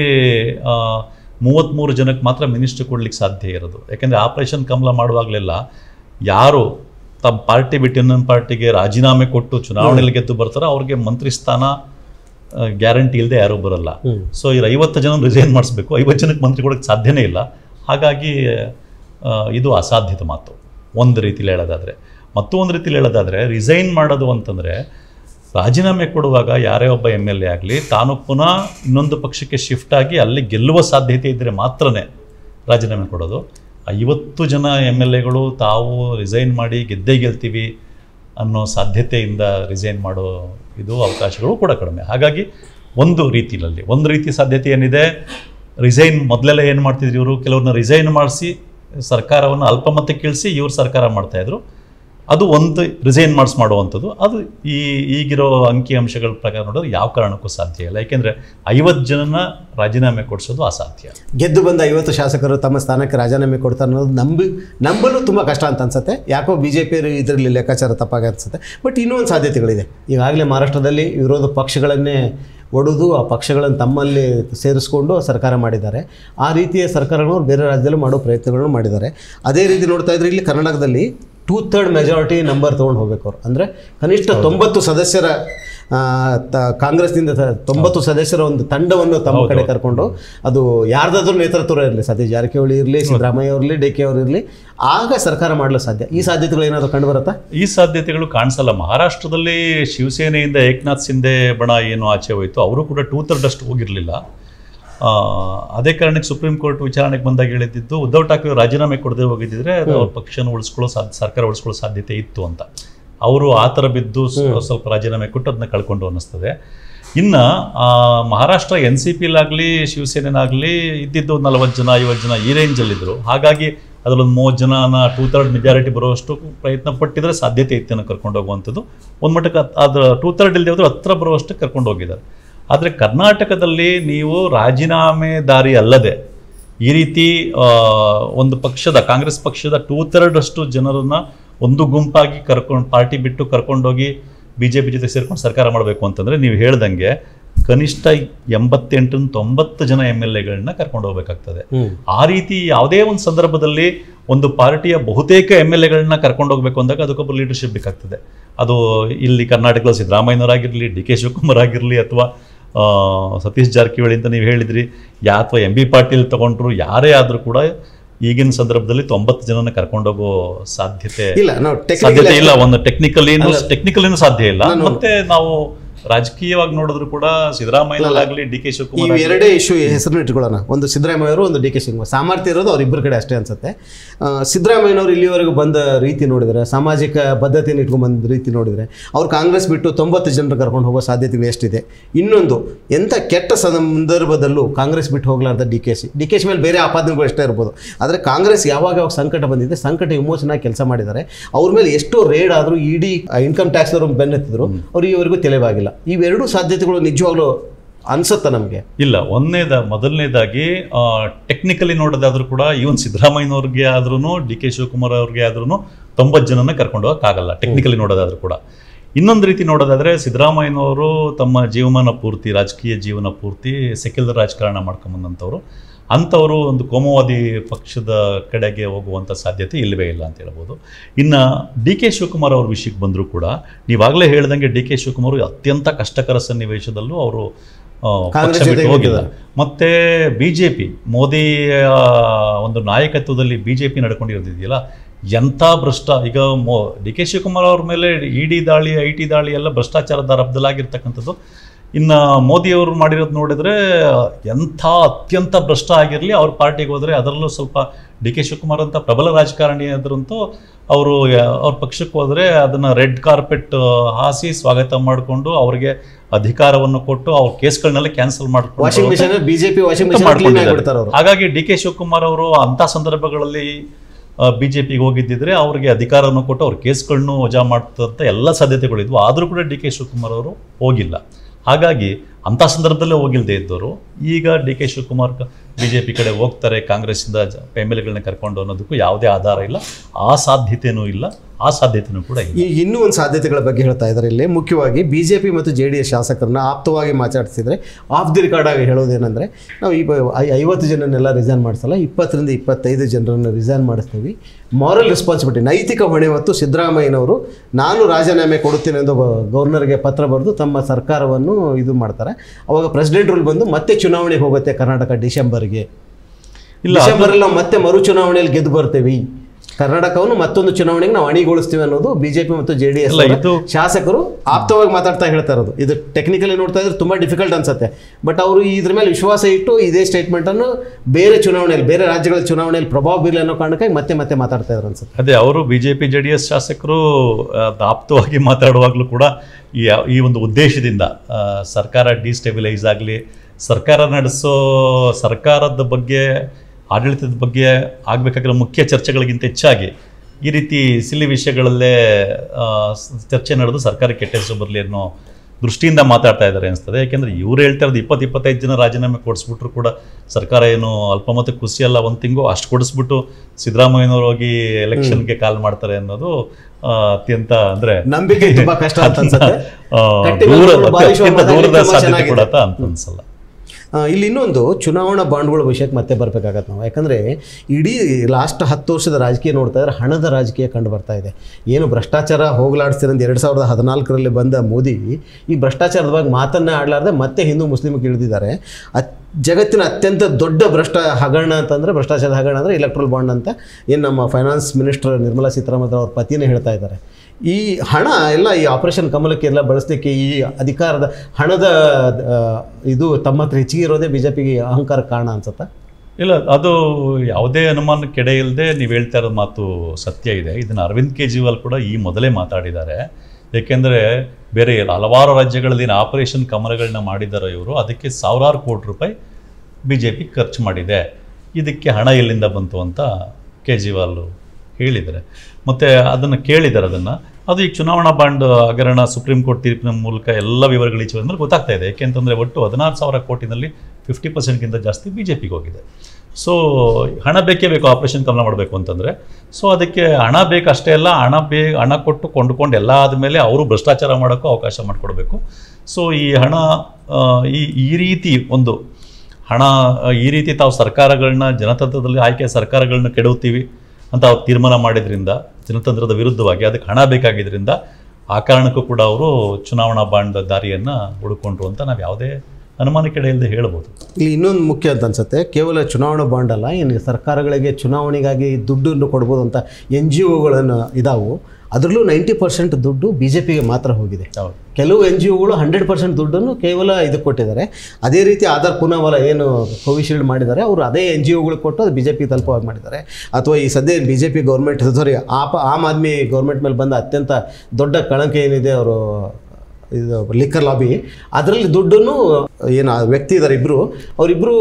ಮೂವತ್ತ್ಮೂರು ಜನಕ್ಕೆ ಮಾತ್ರ ಮಿನಿಸ್ಟ್ರಿ ಕೊಡ್ಲಿಕ್ಕೆ ಸಾಧ್ಯ ಇರೋದು ಯಾಕೆಂದರೆ ಆಪರೇಷನ್ ಕಮಲ ಮಾಡುವಾಗಲೆಲ್ಲ ಯಾರು ತಮ್ಮ ಪಾರ್ಟಿ ಬಿಟ್ಟು ಇನ್ನೊಂದು ಪಾರ್ಟಿಗೆ ರಾಜೀನಾಮೆ ಕೊಟ್ಟು ಚುನಾವಣೆಯಲ್ಲಿ ಗೆದ್ದು ಬರ್ತಾರೋ ಅವ್ರಿಗೆ ಮಂತ್ರಿ ಸ್ಥಾನ ಗ್ಯಾರಂಟಿ ಇಲ್ಲದೆ ಯಾರೂ ಬರಲ್ಲ ಸೊ ಇವ್ರು ಐವತ್ತು ಜನ ರಿಸೈನ್ ಮಾಡಿಸ್ಬೇಕು ಐವತ್ತು ಜನಕ್ಕೆ ಮಂತ್ರಿ ಕೊಡೋಕ್ಕೆ ಸಾಧ್ಯನೇ ಇಲ್ಲ ಹಾಗಾಗಿ ಇದು ಅಸಾಧ್ಯದ ಮಾತು ಒಂದು ರೀತಿಲಿ ಹೇಳೋದಾದರೆ ಮತ್ತೊಂದು ರೀತಿಯಲ್ಲಿ ಹೇಳೋದಾದರೆ ರಿಸೈನ್ ಮಾಡೋದು ಅಂತಂದರೆ ರಾಜೀನಾಮೆ ಕೊಡುವಾಗ ಯಾರೇ ಒಬ್ಬ ಎಮ್ ಎಲ್ ಎ ಆಗಲಿ ತಾನು ಪುನಃ ಇನ್ನೊಂದು ಪಕ್ಷಕ್ಕೆ ಶಿಫ್ಟ್ ಆಗಿ ಅಲ್ಲಿ ಗೆಲ್ಲುವ ಸಾಧ್ಯತೆ ಇದ್ದರೆ ಮಾತ್ರನೇ ರಾಜೀನಾಮೆ ಕೊಡೋದು ಐವತ್ತು ಜನ ಎಮ್ ಎಲ್ ಎಗಳು ತಾವು ರಿಸೈನ್ ಮಾಡಿ ಗೆದ್ದೇ ಗೆಲ್ತೀವಿ ಅನ್ನೋ ಸಾಧ್ಯತೆಯಿಂದ ರಿಸೈನ್ ಮಾಡೋ ಇದು ಅವಕಾಶಗಳು ಕೂಡ ಕಡಿಮೆ ಹಾಗಾಗಿ ಒಂದು ರೀತಿಯಲ್ಲಿ ಒಂದು ರೀತಿ ಸಾಧ್ಯತೆ ಏನಿದೆ ರಿಸೈನ್ ಮೊದಲೆಲ್ಲ ಏನು ಮಾಡ್ತಿದ್ರು ಇವರು ಕೆಲವ್ರನ್ನ ರಿಸೈನ್ ಮಾಡಿಸಿ ಸರ್ಕಾರವನ್ನು ಅಲ್ಪಮತಕ್ಕೆ ಇಳಿಸಿ ಇವರು ಸರ್ಕಾರ ಮಾಡ್ತಾಯಿದ್ರು ಅದು ಒಂದು ರಿಸೈನ್ ಮಾಡಿಸ್ ಮಾಡುವಂಥದ್ದು ಅದು ಈ ಈಗಿರೋ ಅಂಕಿ ಅಂಶಗಳ ಪ್ರಕಾರ ನೋಡಿದ್ರೆ ಯಾವ ಕಾರಣಕ್ಕೂ ಸಾಧ್ಯ ಇಲ್ಲ ಯಾಕೆಂದರೆ ಐವತ್ತು ಜನನ ರಾಜೀನಾಮೆ ಕೊಡಿಸೋದು ಅಸಾಧ್ಯ ಗೆದ್ದು ಬಂದ ಐವತ್ತು ಶಾಸಕರು ತಮ್ಮ ಸ್ಥಾನಕ್ಕೆ ರಾಜೀನಾಮೆ ಕೊಡ್ತಾರೆ ಅನ್ನೋದು ನಂಬಿ ನಂಬಲು ತುಂಬ ಕಷ್ಟ ಅಂತ ಅನ್ಸುತ್ತೆ ಯಾಕೋ ಬಿ ಜೆ ಪಿಯರು ಇದರಲ್ಲಿ ಲೆಕ್ಕಾಚಾರ ತಪ್ಪಾಗಿ ಅನ್ಸುತ್ತೆ ಬಟ್ ಇನ್ನೊಂದು ಸಾಧ್ಯತೆಗಳಿದೆ ಈಗಾಗಲೇ ಮಹಾರಾಷ್ಟ್ರದಲ್ಲಿ ವಿರೋಧ ಪಕ್ಷಗಳನ್ನೇ ಒಡೆದು ಆ ಪಕ್ಷಗಳನ್ನು ತಮ್ಮಲ್ಲಿ ಸೇರಿಸ್ಕೊಂಡು ಸರ್ಕಾರ ಮಾಡಿದ್ದಾರೆ ಆ ರೀತಿಯ ಸರ್ಕಾರಗಳು ಬೇರೆ ರಾಜ್ಯದಲ್ಲೂ ಮಾಡೋ ಪ್ರಯತ್ನಗಳನ್ನು ಮಾಡಿದ್ದಾರೆ ಅದೇ ರೀತಿ ನೋಡ್ತಾ ಇದ್ರೆ ಇಲ್ಲಿ ಕರ್ನಾಟಕದಲ್ಲಿ ಟೂ ಥರ್ಡ್ ಮೆಜಾರಿಟಿ ನಂಬರ್ ತೊಗೊಂಡು ಹೋಗ್ಬೇಕು ಅವ್ರು ಅಂದರೆ ಕನಿಷ್ಠ ತೊಂಬತ್ತು ಸದಸ್ಯರ ತ ಕಾಂಗ್ರೆಸ್ನಿಂದ ತೊಂಬತ್ತು ಸದಸ್ಯರ ಒಂದು ತಂಡವನ್ನು ತಮ್ಮ ಕಡೆ ಕರ್ಕೊಂಡು ಅದು ಯಾರ್ದಾದ್ರೂ ನೇತೃತ್ವ ಇರಲಿ ಸತೀಶ್ ಜಾರಕಿಹೊಳಿ ಇರಲಿ ಸಿದ್ದರಾಮಯ್ಯ ಇರಲಿ ಡಿ ಕೆ ಅವರು ಇರಲಿ ಆಗ ಸರ್ಕಾರ ಮಾಡಲು ಸಾಧ್ಯ ಈ ಸಾಧ್ಯತೆಗಳು ಏನಾದರೂ ಕಂಡು ಬರುತ್ತಾ ಈ ಸಾಧ್ಯತೆಗಳು ಕಾಣಿಸಲ್ಲ ಮಹಾರಾಷ್ಟ್ರದಲ್ಲಿ ಶಿವಸೇನೆಯಿಂದ ಏಕನಾಥ್ ಸಿಂಧೆ ಬಣ ಏನು ಆಚೆ ಹೋಯಿತು ಅವರು ಕೂಡ ಟೂ ಥರ್ಡ್ ಅಷ್ಟು ಹೋಗಿರಲಿಲ್ಲ ಅದೇ ಕಾರಣಕ್ಕೆ ಸುಪ್ರೀಂ ಕೋರ್ಟ್ ವಿಚಾರಣೆಗೆ ಬಂದಾಗ ಹೇಳಿದ್ದು ಉದ್ಧವ್ ಠಾಕ್ರೆ ರಾಜೀನಾಮೆ ಕೊಡದೆ ಹೋಗಿದ್ದಿದ್ರೆ ಅವ್ರ ಪಕ್ಷನ ಉಳಿಸ್ಕೊಳ್ಳೋ ಸಾಧ್ಯ ಸರ್ಕಾರ ಉಳಿಸ್ಕೊಳ್ಳೋ ಸಾಧ್ಯತೆ ಇತ್ತು ಅಂತ ಅವರು ಆ ಥರ ಬಿದ್ದು ಸ್ವಲ್ಪ ರಾಜೀನಾಮೆ ಕೊಟ್ಟು ಅದನ್ನ ಕಳ್ಕೊಂಡು ಅನ್ನಿಸ್ತದೆ ಇನ್ನು ಮಹಾರಾಷ್ಟ್ರ ಎನ್ ಸಿ ಪಿಲಾಗಲಿ ಶಿವಸೇನೆನಾಗಲಿ ಇದ್ದಿದ್ದು ನಲವತ್ತು ಜನ ಐವತ್ತು ಜನ ಈ ರೇಂಜಲ್ಲಿದ್ದರು ಹಾಗಾಗಿ ಅದರಲ್ಲೊಂದು ಮೂವತ್ತು ಜನನ ಟೂ ಥರ್ಡ್ ಮೆಜಾರಿಟಿ ಬರುವಷ್ಟು ಪ್ರಯತ್ನ ಪಟ್ಟಿದ್ರೆ ಸಾಧ್ಯತೆ ಇತ್ತು ಕರ್ಕೊಂಡು ಹೋಗುವಂಥದ್ದು ಒಂದು ಮಟ್ಟಕ್ಕೆ ಅದು ಟೂ ಥರ್ಡ್ ಇಲ್ಲದೆ ಹೋದ್ರೆ ಹತ್ರ ಬರುವಷ್ಟು ಕರ್ಕೊಂಡು ಹೋಗಿದ್ದಾರೆ ಆದರೆ ಕರ್ನಾಟಕದಲ್ಲಿ ನೀವು ರಾಜೀನಾಮೆ ದಾರಿ ಅಲ್ಲದೆ ಈ ರೀತಿ ಒಂದು ಪಕ್ಷದ ಕಾಂಗ್ರೆಸ್ ಪಕ್ಷದ ಟೂ ಥರ್ಡಷ್ಟು ಜನರನ್ನ ಒಂದು ಗುಂಪಾಗಿ ಕರ್ಕೊಂಡು ಪಾರ್ಟಿ ಬಿಟ್ಟು ಕರ್ಕೊಂಡೋಗಿ ಬಿ ಜೆ ಪಿ ಜೊತೆ ಸೇರ್ಕೊಂಡು ಸರ್ಕಾರ ಮಾಡಬೇಕು ಅಂತಂದರೆ ನೀವು ಹೇಳ್ದಂಗೆ ಕನಿಷ್ಠ ಎಂಬತ್ತೆಂಟು ತೊಂಬತ್ತು ಜನ ಎಮ್ ಎಲ್ ಎಗಳನ್ನ ಕರ್ಕೊಂಡು ಹೋಗ್ಬೇಕಾಗ್ತದೆ ಆ ರೀತಿ ಯಾವುದೇ ಒಂದು ಸಂದರ್ಭದಲ್ಲಿ ಒಂದು ಪಾರ್ಟಿಯ ಬಹುತೇಕ ಎಮ್ ಎಲ್ ಎಗಳನ್ನ ಕರ್ಕೊಂಡು ಹೋಗ್ಬೇಕು ಅಂದಾಗ ಅದಕ್ಕೊಬ್ಬ ಲೀಡರ್ಶಿಪ್ ಬೇಕಾಗ್ತದೆ ಅದು ಇಲ್ಲಿ ಕರ್ನಾಟಕದ ಸಿದ್ದರಾಮಯ್ಯನವರಾಗಿರಲಿ ಡಿ ಕೆ ಶಿವಕುಮಾರ್ ಆಗಿರಲಿ ಅಥವಾ ಸತೀಶ್ ಜಾರಕಿಹೊಳಿ ಅಂತ ನೀವು ಹೇಳಿದ್ರಿ ಯಾ ಅಥವಾ ಎಂ ಬಿ ಪಾಟೀಲ್ ತಗೊಂಡ್ರು ಯಾರೇ ಆದರೂ ಕೂಡ ಈಗಿನ ಸಂದರ್ಭದಲ್ಲಿ ತೊಂಬತ್ತು ಜನನ ಕರ್ಕೊಂಡೋಗೋ ಸಾಧ್ಯತೆ ಇಲ್ಲ ಸಾಧ್ಯತೆ ಇಲ್ಲ ಒಂದು ಟೆಕ್ನಿಕಲ್ ಏನು ಸಾಧ್ಯ ಇಲ್ಲ ಮತ್ತೆ ನಾವು ರಾಜಕೀಯವಾಗಿ ನೋಡಿದ್ರು ಕೂಡ ಸಿದ್ದರಾಮಯ್ಯನಲ್ಲಾಗಲಿ ಡಿ ಕೆ ಶಿವಕುಮಾರ್ ಎರಡೇ ಇಶ್ಯೂ ಹೆಸರು ಇಟ್ಕೊಳ್ಳೋಣ ಒಂದು ಸಿದ್ದರಾಮಯ್ಯವರು ಒಂದು ಡಿ ಕೆ ಶಿವಕುಮಾರ್ ಸಾಮರ್ಥ್ಯ ಇರೋದು ಇಬ್ಬರು ಕಡೆ ಅಷ್ಟೇ ಅನ್ಸುತ್ತೆ ಸಿದ್ದರಾಮಯ್ಯನವರು ಇಲ್ಲಿವರೆಗೂ ಬಂದ ರೀತಿ ನೋಡಿದರೆ ಸಾಮಾಜಿಕ ಬದ್ಧತೆಯನ್ನು ಇಟ್ಕೊಂಡು ಬಂದ ರೀತಿ ನೋಡಿದರೆ ಅವ್ರು ಕಾಂಗ್ರೆಸ್ ಬಿಟ್ಟು ತೊಂಬತ್ತು ಜನರು ಕರ್ಕೊಂಡು ಹೋಗೋ ಸಾಧ್ಯತೆಗಳು ಎಷ್ಟಿದೆ ಇನ್ನೊಂದು ಎಂಥ ಕೆಟ್ಟ ಸಂದರ್ಭದಲ್ಲೂ ಕಾಂಗ್ರೆಸ್ ಬಿಟ್ಟು ಹೋಗ್ಲಾರ್ದ D K C D K C ಮೇಲೆ ಬೇರೆ ಆಪಾದನೆಗಳು ಎಷ್ಟೇ ಇರ್ಬೋದು ಆದರೆ ಕಾಂಗ್ರೆಸ್ ಯಾವಾಗ ಯಾವಾಗ ಸಂಕಟ ಬಂದಿದೆ ಸಂಕಟ ವಿಮೋಚನೆ ಕೆಲಸ ಮಾಡಿದ್ದಾರೆ ಅವ್ರ ಮೇಲೆ ಎಷ್ಟು ರೇಡ್ ಆದರೂ ಇಡೀ ಇನ್ಕಮ್ ಟ್ಯಾಕ್ಸ್ ಅವರು ಬೆನ್ನೆತ್ತಿದ್ರು ಅವ್ರು ಈವರೆಗೂ ತೆಲೆವಾಗಿಲ್ಲ ಇವೆರಡೂ ಸಾಧ್ಯತೆಗಳು ನಿಜವಾಗ್ಲೂ ಅನ್ಸುತ್ತಾ ನಮಗೆ ಇಲ್ಲ ಒಂದನೇದ ಮೊದಲನೇದಾಗಿ ಟೆಕ್ನಿಕಲಿ ನೋಡೋದಾದ್ರೂ ಕೂಡ ಈವನ್ ಸಿದ್ದರಾಮಯ್ಯನವ್ರಿಗೆ ಆದ್ರೂ ಡಿ ಕೆ ಶಿವಕುಮಾರ್ ಅವ್ರಿಗೆ ಆದ್ರೂ ತೊಂಬತ್ತು ಜನನ ಕರ್ಕೊಂಡು ಹೋಗೋಕ್ಕಾಗಲ್ಲ ಟೆಕ್ನಿಕಲಿ ನೋಡೋದಾದ್ರೂ ಕೂಡ ಇನ್ನೊಂದು ರೀತಿ ನೋಡೋದಾದ್ರೆ ಸಿದ್ದರಾಮಯ್ಯನವರು ತಮ್ಮ ಜೀವಮಾನ ಪೂರ್ತಿ ರಾಜಕೀಯ ಜೀವನ ಪೂರ್ತಿ ಸೆಕ್ಯುಲರ್ ರಾಜಕಾರಣ ಮಾಡ್ಕೊಂಡ್ಬಂದಂಥವ್ರು ಅಂಥವರು ಒಂದು ಕೋಮುವಾದಿ ಪಕ್ಷದ ಕಡೆಗೆ ಹೋಗುವಂಥ ಸಾಧ್ಯತೆ ಇಲ್ಲವೇ ಇಲ್ಲ ಅಂತ ಹೇಳ್ಬೋದು ಇನ್ನು ಡಿ ಕೆ ಶಿವಕುಮಾರ್ ಅವ್ರ ವಿಷಯಕ್ಕೆ ಬಂದರೂ ಕೂಡ ನೀವಾಗಲೇ ಹೇಳ್ದಂಗೆ ಡಿ ಕೆ ಶಿವಕುಮಾರ್ ಅತ್ಯಂತ ಕಷ್ಟಕರ ಸನ್ನಿವೇಶದಲ್ಲೂ ಅವರು ಪಕ್ಷ ಬಿಟ್ಟು ಹೋಗಿದ್ದಾರೆ ಮತ್ತು ಬಿ ಜೆ ಪಿ ಮೋದಿ ಒಂದು ನಾಯಕತ್ವದಲ್ಲಿ ಬಿ ಜೆ ಪಿ ನಡ್ಕೊಂಡಿರೋದಿದೆಯಲ್ಲ ಎಂಥ ಭ್ರಷ್ಟ ಈಗ ಮೋ ಡಿ ಕೆ ಶಿವಕುಮಾರ್ ಅವ್ರ ಮೇಲೆ ಇ ಡಿ ದಾಳಿ ಐ ಟಿ ದಾಳಿ ಎಲ್ಲ ಭ್ರಷ್ಟಾಚಾರದ ರಬ್ದಲಾಗಿರ್ತಕ್ಕಂಥದ್ದು ಇನ್ನು ಮೋದಿಯವರು ಮಾಡಿರೋದು ನೋಡಿದರೆ ಎಂಥ ಅತ್ಯಂತ ಭ್ರಷ್ಟ ಆಗಿರಲಿ ಅವ್ರ ಪಾರ್ಟಿಗೆ ಹೋದರೆ ಅದರಲ್ಲೂ ಸ್ವಲ್ಪ ಡಿ ಕೆ ಶಿವಕುಮಾರ್ ಅಂತ ಪ್ರಬಲ ರಾಜಕಾರಣಿ ಆದ್ರಂತೂ ಅವರು ಅವ್ರ ಪಕ್ಷಕ್ಕೆ ಹೋದರೆ ಅದನ್ನು ರೆಡ್ ಕಾರ್ಪೆಟ್ ಹಾಸಿ ಸ್ವಾಗತ ಮಾಡಿಕೊಂಡು ಅವರಿಗೆ ಅಧಿಕಾರವನ್ನು ಕೊಟ್ಟು ಅವ್ರ ಕೇಸ್ಗಳನ್ನೆಲ್ಲ ಕ್ಯಾನ್ಸಲ್ ಮಾಡಿಕೊಂಡು ಹಾಗಾಗಿ ಡಿ ಕೆ ಶಿವಕುಮಾರ್ ಅವರು ಅಂಥ ಸಂದರ್ಭಗಳಲ್ಲಿ ಬಿ ಜೆ ಪಿಗೆ ಹೋಗಿದ್ದಿದ್ರೆ ಅವ್ರಿಗೆ ಅಧಿಕಾರವನ್ನು ಕೊಟ್ಟು ಅವ್ರ ಕೇಸ್ಗಳನ್ನು ವಜಾ ಮಾಡ್ತಂಥ ಎಲ್ಲ ಸಾಧ್ಯತೆಗಳಿದ್ವು ಆದರೂ ಕೂಡ ಡಿ ಕೆ ಶಿವಕುಮಾರ್ ಅವರು ಹೋಗಿಲ್ಲ ಹಾಗಾಗಿ ಅಂಥ ಸಂದರ್ಭದಲ್ಲೇ ಹೋಗಿಲ್ದೆ ಇದ್ದವರು ಈಗ D K Shivakumar B J P ಕಡೆ ಹೋಗ್ತಾರೆ ಕಾಂಗ್ರೆಸ್ಸಿಂದ ಎಮ್ ಎಲ್ ಎಗಳನ್ನ ಕರ್ಕೊಂಡು ಅನ್ನೋದಕ್ಕೂ ಯಾವುದೇ ಆಧಾರ ಇಲ್ಲ ಆ ಸಾಧ್ಯತೆಯೂ ಇಲ್ಲ ಆ ಸಾಧ್ಯತೆನೂ ಕೂಡ ಈ ಇನ್ನೂ ಒಂದು ಸಾಧ್ಯತೆಗಳ ಬಗ್ಗೆ ಹೇಳ್ತಾ ಇದ್ದಾರೆ ಇಲ್ಲಿ ಮುಖ್ಯವಾಗಿ ಬಿ ಜೆ ಪಿ ಮತ್ತು ಜೆ ಡಿ ಎಸ್ ಶಾಸಕರನ್ನ ಆಪ್ತವಾಗಿ ಮಾತಾಡ್ತಿದ್ರೆ ಆಫ್ ದಿ ರೆಕಾರ್ಡ್ ಆಗಿ ಹೇಳೋದೇನೆಂದರೆ ನಾವು ಈ ಐವತ್ತು ಜನನ್ನೆಲ್ಲ ರಿಸೈನ್ ಮಾಡಿಸಲ್ಲ ಇಪ್ಪತ್ತರಿಂದ ಇಪ್ಪತ್ತೈದು ಜನರನ್ನು ರಿಸೈನ್ ಮಾಡಿಸ್ತೀವಿ ಮಾರಲ್ ರೆಸ್ಪಾನ್ಸಿಬಿಲಿಟಿ ನೈತಿಕ ಹೊಣೆ ಮತ್ತು ಸಿದ್ದರಾಮಯ್ಯನವರು ನಾನು ರಾಜೀನಾಮೆ ಕೊಡುತ್ತೇನೆ ಎಂದು ಗವರ್ನರ್ಗೆ ಪತ್ರ ಬರೆದು ತಮ್ಮ ಸರ್ಕಾರವನ್ನು ಇದು ಮಾಡ್ತಾರೆ ಅವಾಗ ಪ್ರೆಸಿಡೆಂಟ್ ರೂಲ್ ಬಂದು ಮತ್ತೆ ಚುನಾವಣೆಗೆ ಹೋಗುತ್ತೆ ಕರ್ನಾಟಕ ಡಿಸೆಂಬರ್ಗೆ ಡಿಸೆಂಬರ್ ನಾವು ಮತ್ತೆ ಮರು ಚುನಾವಣೆಯಲ್ಲಿ ಗೆದ್ದು ಬರ್ತೇವೆ ಕರ್ನಾಟಕವನ್ನು ಮತ್ತೊಂದು ಚುನಾವಣೆಗೆ ನಾವು ಅಣಿಗೊಳಿಸ್ತೀವಿ ಅನ್ನೋದು ಬಿಜೆಪಿ ಮತ್ತು ಜೆ ಡಿ ಎಸ್ ಶಾಸಕರು ಆಪ್ತವಾಗಿ ಮಾತಾಡ್ತಾ ಹೇಳ್ತಾ ಇರೋದು ಇದು ಟೆಕ್ನಿಕಲಿ ನೋಡ್ತಾ ಇದ್ರೆ ತುಂಬ ಡಿಫಿಕಲ್ಟ್ ಅನ್ಸುತ್ತೆ ಬಟ್ ಅವರು ಇದ್ರ ಮೇಲೆ ವಿಶ್ವಾಸ ಇಟ್ಟು ಇದೇ ಸ್ಟೇಟ್ಮೆಂಟನ್ನು ಬೇರೆ ಚುನಾವಣೆಯಲ್ಲಿ ಬೇರೆ ರಾಜ್ಯಗಳ ಚುನಾವಣೆಯಲ್ಲಿ ಪ್ರಭಾವ ಬೀರಲಿ ಅನ್ನೋ ಕಾರಣಕ್ಕಾಗಿ ಮತ್ತೆ ಮತ್ತೆ ಮಾತಾಡ್ತಾ ಇದ್ರು ಅನ್ಸುತ್ತೆ ಅದೇ ಅವರು ಬಿಜೆಪಿ ಜೆ ಡಿ ಎಸ್ ಶಾಸಕರು ಆಪ್ತವಾಗಿ ಮಾತಾಡುವಾಗಲೂ ಕೂಡ ಈ ಒಂದು ಉದ್ದೇಶದಿಂದ ಸರ್ಕಾರ ಡಿಸ್ಟೆಬಿಲೈಸ್ ಆಗಲಿ ಸರ್ಕಾರ ನಡೆಸೋ ಸರ್ಕಾರದ ಬಗ್ಗೆ ಆಡಳಿತದ ಬಗ್ಗೆ ಆಗಬೇಕಾಗಿರೋ ಮುಖ್ಯ ಚರ್ಚೆಗಳಿಗಿಂತ ಹೆಚ್ಚಾಗಿ ಈ ರೀತಿ ಸಿಲ್ಲಿ ವಿಷಯಗಳಲ್ಲೇ ಚರ್ಚೆ ನಡೆದು ಸರ್ಕಾರ ಕೆಟ್ಟ ಹೆಸರು ಬರಲಿ ಅನ್ನೋ ದೃಷ್ಟಿಯಿಂದ ಮಾತಾಡ್ತಾ ಇದ್ದಾರೆ ಅನಿಸ್ತದೆ ಯಾಕೆಂದರೆ ಇವರು ಹೇಳ್ತಾ ಇರೋದು ಇಪ್ಪತ್ತು ಇಪ್ಪತ್ತೈದು ಜನ ರಾಜೀನಾಮೆ ಕೊಡಿಸ್ಬಿಟ್ರು ಕೂಡ ಸರ್ಕಾರ ಏನು ಅಲ್ಪಮತ ಖುಷಿಯಲ್ಲ ಒಂದು ತಿಂಗು ಅಷ್ಟು ಕೊಡಿಸ್ಬಿಟ್ಟು ಸಿದ್ದರಾಮಯ್ಯನವ್ರು ಹೋಗಿ ಎಲೆಕ್ಷನ್ಗೆ ಕಾಲ್ ಮಾಡ್ತಾರೆ ಅನ್ನೋದು ಅತ್ಯಂತ ಅಂದರೆ ನಂಬಿಕೆ *laughs* ದೂರದ ಸಾಧ್ಯತೆ ಕೂಡ ಅಂತ ಅನ್ಸಲ್ಲ ಇಲ್ಲಿ ಇನ್ನೊಂದು ಚುನಾವಣಾ ಬಾಂಡ್ಗಳ ವಿಷಯಕ್ಕೆ ಮತ್ತೆ ಬರಬೇಕಾಗತ್ತೆ ನಾವು ಯಾಕಂದರೆ ಇಡೀ ಲಾಸ್ಟ್ ಹತ್ತು ವರ್ಷದ ರಾಜಕೀಯ ನೋಡ್ತಾ ಇದ್ರೆ ಹಣದ ರಾಜಕೀಯ ಕಂಡು ಬರ್ತಾ ಇದೆ ಏನು ಭ್ರಷ್ಟಾಚಾರ ಹೋಗಲಾಡಿಸ್ತಿರಂದು ಎರಡು ಸಾವಿರದ ಹದಿನಾಲ್ಕರಲ್ಲಿ ಬಂದ ಮೋದಿ ಈ ಭ್ರಷ್ಟಾಚಾರದ ಬಗ್ಗೆ ಮಾತನ್ನೇ ಆಡಲಾರ್ದೆ ಮತ್ತೆ ಹಿಂದೂ ಮುಸ್ಲಿಮ್ಗೆ ಇಳಿದಿದ್ದಾರೆ ಅತ್ ಜಗತ್ತಿನ ಅತ್ಯಂತ ದೊಡ್ಡ ಭ್ರಷ್ಟ ಹಗರಣ ಅಂತಂದರೆ ಭ್ರಷ್ಟಾಚಾರ ಹಗರಣ ಅಂದರೆ ಎಲೆಕ್ಟ್ರಲ್ ಬಾಂಡ್ ಅಂತ ಏನು ನಮ್ಮ ಫೈನಾನ್ಸ್ ಮಿನಿಸ್ಟರ್ ನಿರ್ಮಲಾ ಸೀತಾರಾಮನ್ ಅವ್ರ ಪತಿನೇ ಹೇಳ್ತಾ ಇದ್ದಾರೆ ಈ ಹಣ ಎಲ್ಲ ಈ ಆಪರೇಷನ್ ಕಮಲಕ್ಕೆ ಎಲ್ಲ ಬಳಸಲಿಕ್ಕೆ ಈ ಅಧಿಕಾರದ ಹಣದ ಇದು ತಮ್ಮ ಹತ್ರ ಹೆಚ್ಚಿಗೆ ಇರೋದೇ ಬಿ ಜೆ ಪಿಗೆ ಅಹಂಕಾರ ಕಾರಣ ಅನ್ಸುತ್ತ ಇಲ್ಲ ಅದು ಯಾವುದೇ ಅನುಮಾನ ಕೆಡೆಯಿಲ್ಲದೆ ಇಲ್ಲದೆ ನೀವು ಹೇಳ್ತಾ ಇರೋ ಮಾತು ಸತ್ಯ ಇದೆ ಇದನ್ನು ಅರವಿಂದ್ ಕೇಜ್ರಿವಾಲ್ ಕೂಡ ಈ ಮೊದಲೇ ಮಾತಾಡಿದ್ದಾರೆ ಏಕೆಂದರೆ ಬೇರೆ ಹಲವಾರು ರಾಜ್ಯಗಳಲ್ಲಿನ ಆಪರೇಷನ್ ಕಮಲಗಳನ್ನ ಮಾಡಿದ್ದಾರೆ ಇವರು ಅದಕ್ಕೆ ಸಾವಿರಾರು ಕೋಟಿ ರೂಪಾಯಿ ಬಿ ಜೆ ಪಿ ಖರ್ಚು ಮಾಡಿದೆ ಇದಕ್ಕೆ ಹಣ ಎಲ್ಲಿಂದ ಬಂತು ಅಂತ ಕೇಜ್ರಿವಾಲ್ ಹೇಳಿದ್ದಾರೆ ಮತ್ತು ಅದನ್ನು ಕೇಳಿದ್ದಾರೆ ಅದನ್ನು ಅದು ಈಗ ಚುನಾವಣಾ ಬಾಂಡ್ ಹಗರಣ ಸುಪ್ರೀಂ ಕೋರ್ಟ್ ತೀರ್ಪಿನ ಮೂಲಕ ಎಲ್ಲ ವಿವರಗಳು ಈಚೆ ಮೇಲೆ ಗೊತ್ತಾಗ್ತಾ ಇದೆ ಏಕೆಂತಂದರೆ ಒಟ್ಟು ಹದಿನಾರು ಸಾವಿರ ಕೋಟಿನಲ್ಲಿ ಫಿಫ್ಟಿ ಪರ್ಸೆಂಟ್ಗಿಂತ ಜಾಸ್ತಿ ಬಿ ಜೆ ಪಿಗೆ ಹೋಗಿದೆ ಸೊ ಹಣ ಬೇಕೇ ಬೇಕು ಆಪ್ರೇಷನ್ ಕಮಲ ಮಾಡಬೇಕು ಅಂತಂದರೆ ಸೊ ಅದಕ್ಕೆ ಹಣ ಬೇಕಷ್ಟೇ ಅಲ್ಲ ಹಣ ಬೇ ಹಣ ಕೊಟ್ಟು ಕೊಂಡುಕೊಂಡು ಎಲ್ಲ ಆದಮೇಲೆ ಅವರು ಭ್ರಷ್ಟಾಚಾರ ಮಾಡೋಕ್ಕೂ ಅವಕಾಶ ಮಾಡಿಕೊಡ್ಬೇಕು ಸೊ ಈ ಹಣ ಈ ಈ ರೀತಿ ಒಂದು ಹಣ ಈ ರೀತಿ ತಾವು ಸರ್ಕಾರಗಳನ್ನ ಜನತಂತ್ರದಲ್ಲಿ ಆಯ್ಕೆ ಸರ್ಕಾರಗಳನ್ನ ಕೆಡುತ್ತೀವಿ ಅಂತ ಅವ್ರು ತೀರ್ಮಾನ ಮಾಡಿದ್ರಿಂದ ಜನತಂತ್ರದ ವಿರುದ್ಧವಾಗಿ ಅದಕ್ಕೆ ಹಣ ಬೇಕಾಗಿದ್ದರಿಂದ ಆ ಕಾರಣಕ್ಕೂ ಕೂಡ ಅವರು ಚುನಾವಣಾ ಬಾಂಡ್ ದಾರಿಯನ್ನು ಹುಡುಕೊಂಡ್ರು ಅಂತ ನಾವು ಯಾವುದೇ ಅನುಮಾನಕ್ಕೆ ಇಲ್ಲದೆ ಹೇಳ್ಬೋದು ಇಲ್ಲಿ ಇನ್ನೊಂದು ಮುಖ್ಯ ಅಂತ ಅನ್ಸುತ್ತೆ ಕೇವಲ ಚುನಾವಣಾ ಬಾಂಡ್ ಅಲ್ಲ ಏನು ಸರ್ಕಾರಗಳಿಗೆ ಚುನಾವಣೆಗಾಗಿ ದುಡ್ಡನ್ನು ಕೊಡ್ಬೋದು ಅಂತ ಎನ್ ಜಿ ಒಗಳನ್ನು ಇದಾವೆ ಅದರಲ್ಲೂ ನೈಂಟಿ ಪರ್ಸೆಂಟ್ ದುಡ್ಡು ಬಿ ಜೆ ಪಿಗೆ ಮಾತ್ರ ಹೋಗಿದೆ ಕೆಲವು ಎನ್ ಜಿ ಒಗಳು ಹಂಡ್ರೆಡ್ ಪರ್ಸೆಂಟ್ ದುಡ್ಡನ್ನು ಕೇವಲ ಇದು ಕೊಟ್ಟಿದ್ದಾರೆ ಅದೇ ರೀತಿ ಆಧಾರ್ ಪುನವಲ ಏನು ಕೋವಿಶೀಲ್ಡ್ ಮಾಡಿದ್ದಾರೆ ಅವರು ಅದೇ ಎನ್ ಜಿ ಒಗಳು ಕೊಟ್ಟು ಅದು ಬಿ ಜೆ ಪಿ ತಲುಪವಾಗಿ ಮಾಡಿದ್ದಾರೆ ಅಥವಾ ಈ ಸದ್ಯ B J P government sorry AAP Aam Aadmi government ಮೇಲೆ ಬಂದ ಅತ್ಯಂತ ದೊಡ್ಡ ಕಳಂಕ ಏನಿದೆ ಅವರು ಇದು ಲಿಕ್ಕರ್ ಲಾಬಿ ಅದರಲ್ಲಿ ದುಡ್ಡನ್ನು ಏನು ವ್ಯಕ್ತಿ ಇದ್ದಾರೆ ಇಬ್ಬರು ಅವರಿಬ್ಬರು